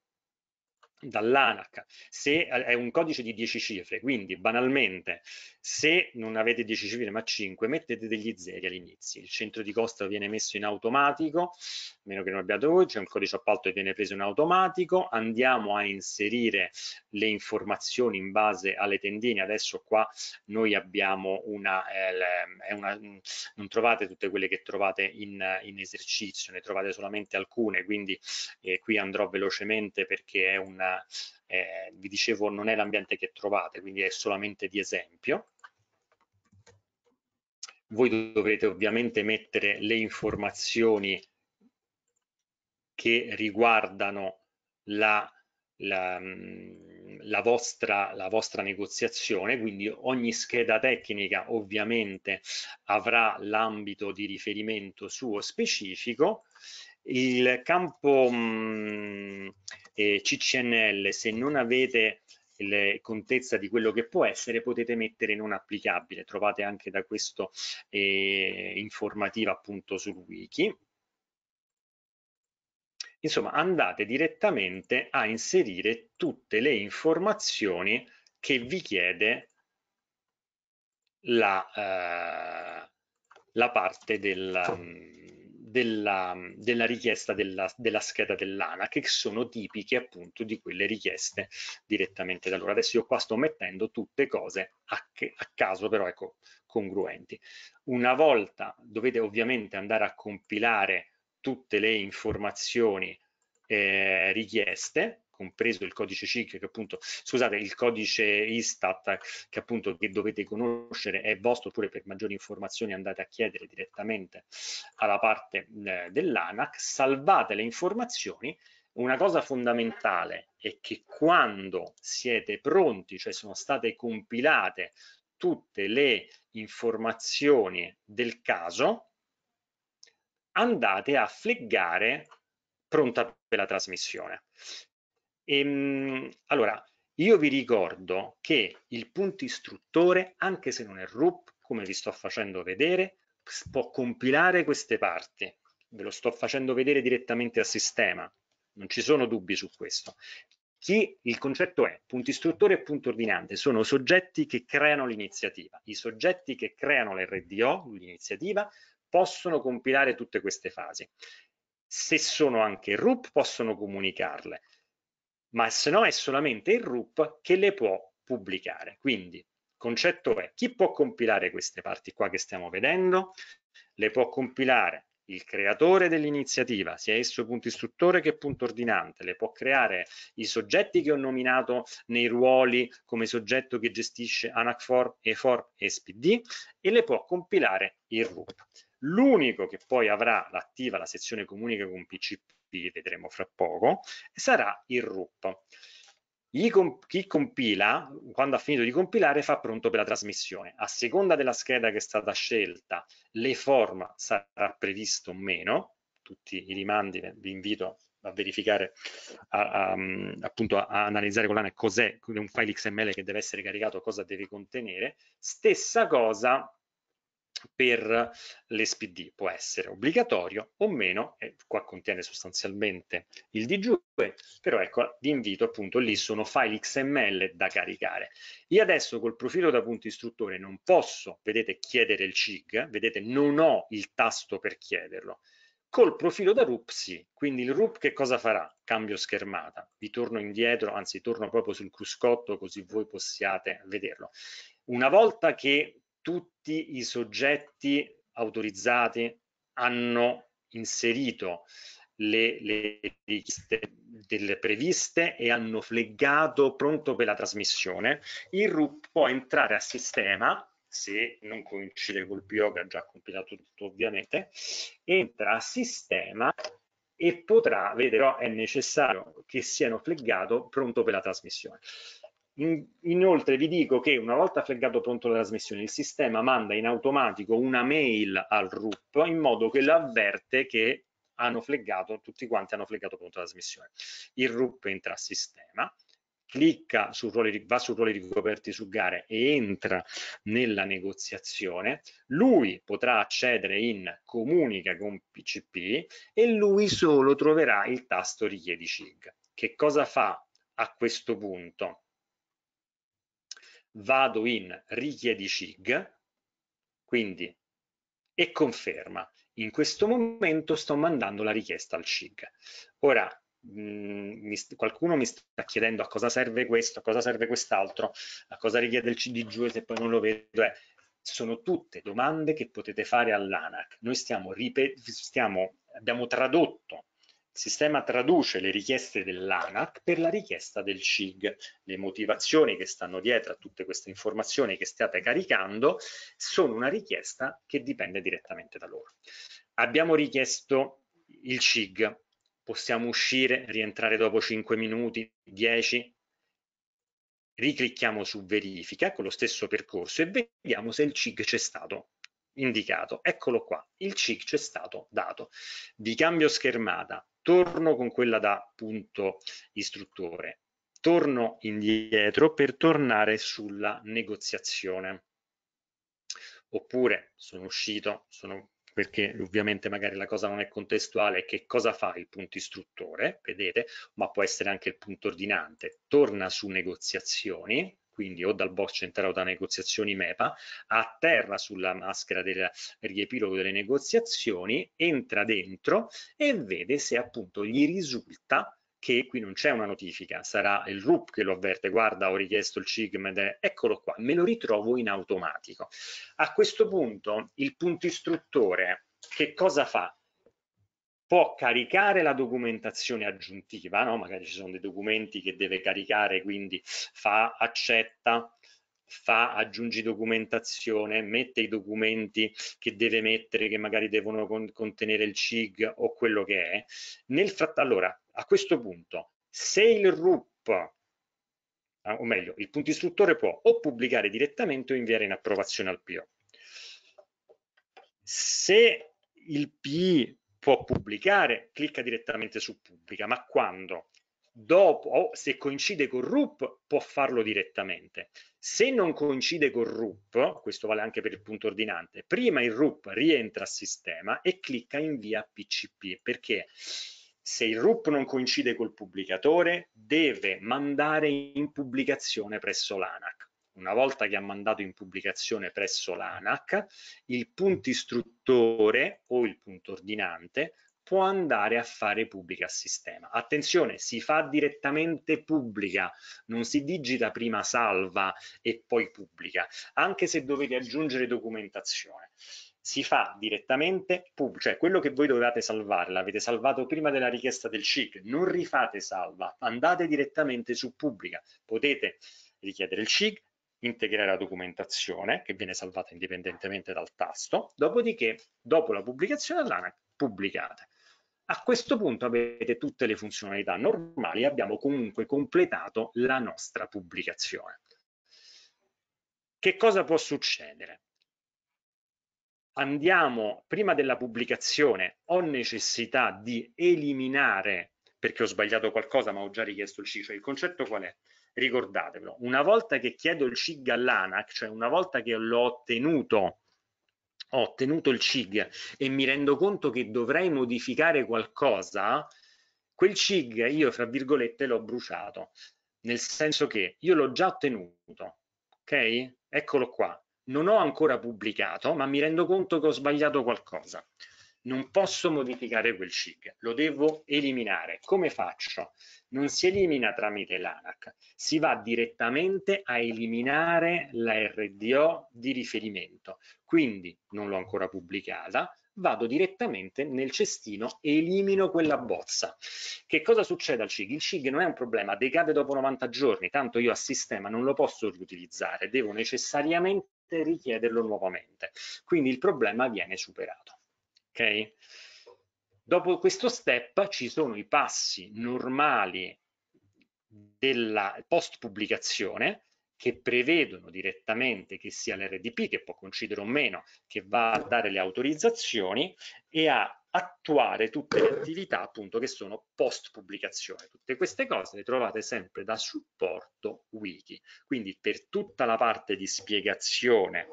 dall'ANAC, se eh, è un codice di 10 cifre, quindi banalmente se non avete 10 cifre ma 5 mettete degli zeri all'inizio, il centro di costo viene messo in automatico, a meno che non abbiate voi, c'è un codice appalto che viene preso in automatico, andiamo a inserire le informazioni in base alle tendine, adesso qua noi abbiamo una, eh, una mm, non trovate tutte quelle che trovate in, in esercizio, ne trovate solamente alcune, quindi eh, qui andrò velocemente perché è un eh, vi dicevo non è l'ambiente che trovate, quindi è solamente di esempio. Voi dovrete ovviamente mettere le informazioni che riguardano la, la, mm, la, vostra, la, vostra, negoziazione, quindi ogni scheda tecnica ovviamente avrà l'ambito di riferimento suo specifico. Il campo mh, mm, eh, CCNL, se non avete il, contezza di quello che può essere, potete mettere non applicabile. Trovate anche da questo eh, informativa appunto sul wiki. Insomma, andate direttamente a inserire tutte le informazioni che vi chiede la, eh, la parte del, mm, della, della richiesta della, della scheda dell'ANAC, che sono tipiche appunto di quelle richieste direttamente da loro. Adesso io qua sto mettendo tutte cose a, a caso, però ecco, congruenti. Una volta dovete ovviamente andare a compilare tutte le informazioni eh, richieste compreso il codice CIC che appunto, scusate, il codice Istat che appunto che dovete conoscere è vostro, oppure per maggiori informazioni andate a chiedere direttamente alla parte eh, dell'ANAC, salvate le informazioni una cosa fondamentale è che quando siete pronti, cioè sono state compilate tutte le informazioni del caso, andate a fleggare pronta per la trasmissione. Ehm, allora, io vi ricordo che il punto istruttore, anche se non è RUP, come vi sto facendo vedere, può compilare queste parti. Ve lo sto facendo vedere direttamente al sistema, non ci sono dubbi su questo. Chi, il concetto è punto istruttore e punto ordinante sono soggetti che creano l'iniziativa. I soggetti che creano l'RDO, l'iniziativa, possono compilare tutte queste fasi. Se sono anche RUP possono comunicarle ma se no è solamente il RUP che le può pubblicare. Quindi il concetto è chi può compilare queste parti qua che stiamo vedendo? Le può compilare il creatore dell'iniziativa, sia esso punto istruttore che punto ordinante, le può creare i soggetti che ho nominato nei ruoli come soggetto che gestisce ANAC4, EFOR e SPD e le può compilare il RUP. L'unico che poi avrà l'attiva la sezione comunica con PCP li vedremo fra poco, sarà il RUP. Comp chi compila, quando ha finito di compilare, fa pronto per la trasmissione. A seconda della scheda che è stata scelta, le form sarà previsto o meno, tutti i rimandi eh, vi invito a verificare, a, a, appunto a, a analizzare con cos'è un file XML che deve essere caricato, cosa deve contenere. Stessa cosa per l'SPD, può essere obbligatorio o meno, e qua contiene sostanzialmente il DGUE, però ecco, vi invito appunto, lì sono file XML da caricare. Io adesso col profilo da punto istruttore non posso, vedete, chiedere il CIG, vedete, non ho il tasto per chiederlo, col profilo da RUP sì, quindi il RUP che cosa farà? Cambio schermata, vi torno indietro, anzi torno proprio sul cruscotto così voi possiate vederlo. Una volta che tutti i soggetti autorizzati hanno inserito le, le richieste delle previste e hanno fleggato pronto per la trasmissione, il RUP può entrare a sistema se non coincide col PO che ha già compilato tutto ovviamente, entra a sistema e potrà, vedrò, è necessario che siano fleggato pronto per la trasmissione. Inoltre vi dico che una volta flaggato pronto la trasmissione, il sistema manda in automatico una mail al RUP in modo che lo avverte che hanno fleggato, tutti quanti hanno flaggato pronto la trasmissione. Il RUP entra a sistema, clicca su ruoli, va su ruoli ricoperti su gare e entra nella negoziazione, lui potrà accedere in comunica con PCP e lui solo troverà il tasto richiedi CIG. Che cosa fa a questo punto? vado in richiedi SIG, quindi e conferma. In questo momento sto mandando la richiesta al SIG. Ora, mh, mm, mi qualcuno mi sta chiedendo a cosa serve questo, a cosa serve quest'altro, a cosa richiede il CDG se poi non lo vedo. Eh, sono tutte domande che potete fare all'ANAC. Noi stiamo, stiamo, abbiamo tradotto sistema traduce le richieste dell'ANAC per la richiesta del CIG. Le motivazioni che stanno dietro a tutte queste informazioni che state caricando sono una richiesta che dipende direttamente da loro. Abbiamo richiesto il CIG, possiamo uscire, rientrare dopo 5 minuti, 10, riclicchiamo su verifica con ecco lo stesso percorso e vediamo se il CIG c'è stato indicato. Eccolo qua, il CIG c'è stato dato. Vi cambio schermata, torno con quella da punto istruttore, torno indietro per tornare sulla negoziazione. Oppure sono uscito, sono, perché ovviamente magari la cosa non è contestuale, che cosa fa il punto istruttore, vedete, ma può essere anche il punto ordinante, torna su negoziazioni, quindi o dal box centrale o da negoziazioni MEPA, atterra sulla maschera del riepilogo delle negoziazioni, entra dentro e vede se appunto gli risulta che qui non c'è una notifica, sarà il RUP che lo avverte, guarda ho richiesto il CIGMED, eccolo qua, me lo ritrovo in automatico. A questo punto il punto istruttore che cosa fa? può caricare la documentazione aggiuntiva, no? magari ci sono dei documenti che deve caricare, quindi fa, accetta, fa, aggiungi documentazione, mette i documenti che deve mettere, che magari devono con, contenere il CIG o quello che è. Nel fratt- allora, a questo punto, se il RUP ah, o meglio, il punto istruttore può o pubblicare direttamente o inviare in approvazione al PO. Se il PI può pubblicare, clicca direttamente su pubblica, ma quando? Dopo, o se coincide con RUP, può farlo direttamente. Se non coincide con RUP, questo vale anche per il punto ordinante, prima il RUP rientra al sistema e clicca invia PCP, perché se il RUP non coincide col pubblicatore, deve mandare in pubblicazione presso l'ANAC una volta che ha mandato in pubblicazione presso l'ANAC, il punto istruttore o il punto ordinante può andare a fare pubblica al sistema. Attenzione, si fa direttamente pubblica, non si digita prima salva e poi pubblica, anche se dovete aggiungere documentazione. Si fa direttamente pubblica, cioè quello che voi dovevate salvare, l'avete salvato prima della richiesta del CIC, non rifate salva, andate direttamente su pubblica. Potete richiedere il CIC, integrare la documentazione che viene salvata indipendentemente dal tasto, dopodiché dopo la pubblicazione all'ANAC pubblicate. A questo punto avete tutte le funzionalità normali e abbiamo comunque completato la nostra pubblicazione. Che cosa può succedere? Andiamo, prima della pubblicazione, ho necessità di eliminare, perché ho sbagliato qualcosa ma ho già richiesto il C, cioè il concetto qual è? ricordatevelo, una volta che chiedo il CIG all'ANAC, cioè una volta che l'ho ottenuto, ho ottenuto il CIG e mi rendo conto che dovrei modificare qualcosa, quel CIG io, fra virgolette, l'ho bruciato, nel senso che io l'ho già ottenuto, ok? Eccolo qua, non ho ancora pubblicato, ma mi rendo conto che ho sbagliato qualcosa non posso modificare quel CIG, lo devo eliminare. Come faccio? Non si elimina tramite l'ANAC, si va direttamente a eliminare la RDO di riferimento. Quindi non l'ho ancora pubblicata, vado direttamente nel cestino e elimino quella bozza. Che cosa succede al CIG? Il CIG non è un problema, decade dopo 90 giorni, tanto io a sistema non lo posso riutilizzare, devo necessariamente richiederlo nuovamente. Quindi il problema viene superato ok? Dopo questo step ci sono i passi normali della post pubblicazione che prevedono direttamente che sia l'RDP, che può coincidere o meno, che va a dare le autorizzazioni e a attuare tutte le attività appunto che sono post pubblicazione. Tutte queste cose le trovate sempre da supporto wiki, quindi per tutta la parte di spiegazione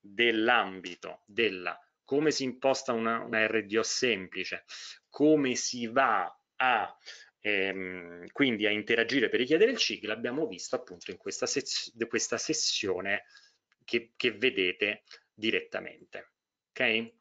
dell'ambito della come si imposta una, una RDO semplice, come si va a ehm, quindi a interagire per richiedere il CIG l'abbiamo visto appunto in questa, sez questa sessione che, che vedete direttamente. Okay?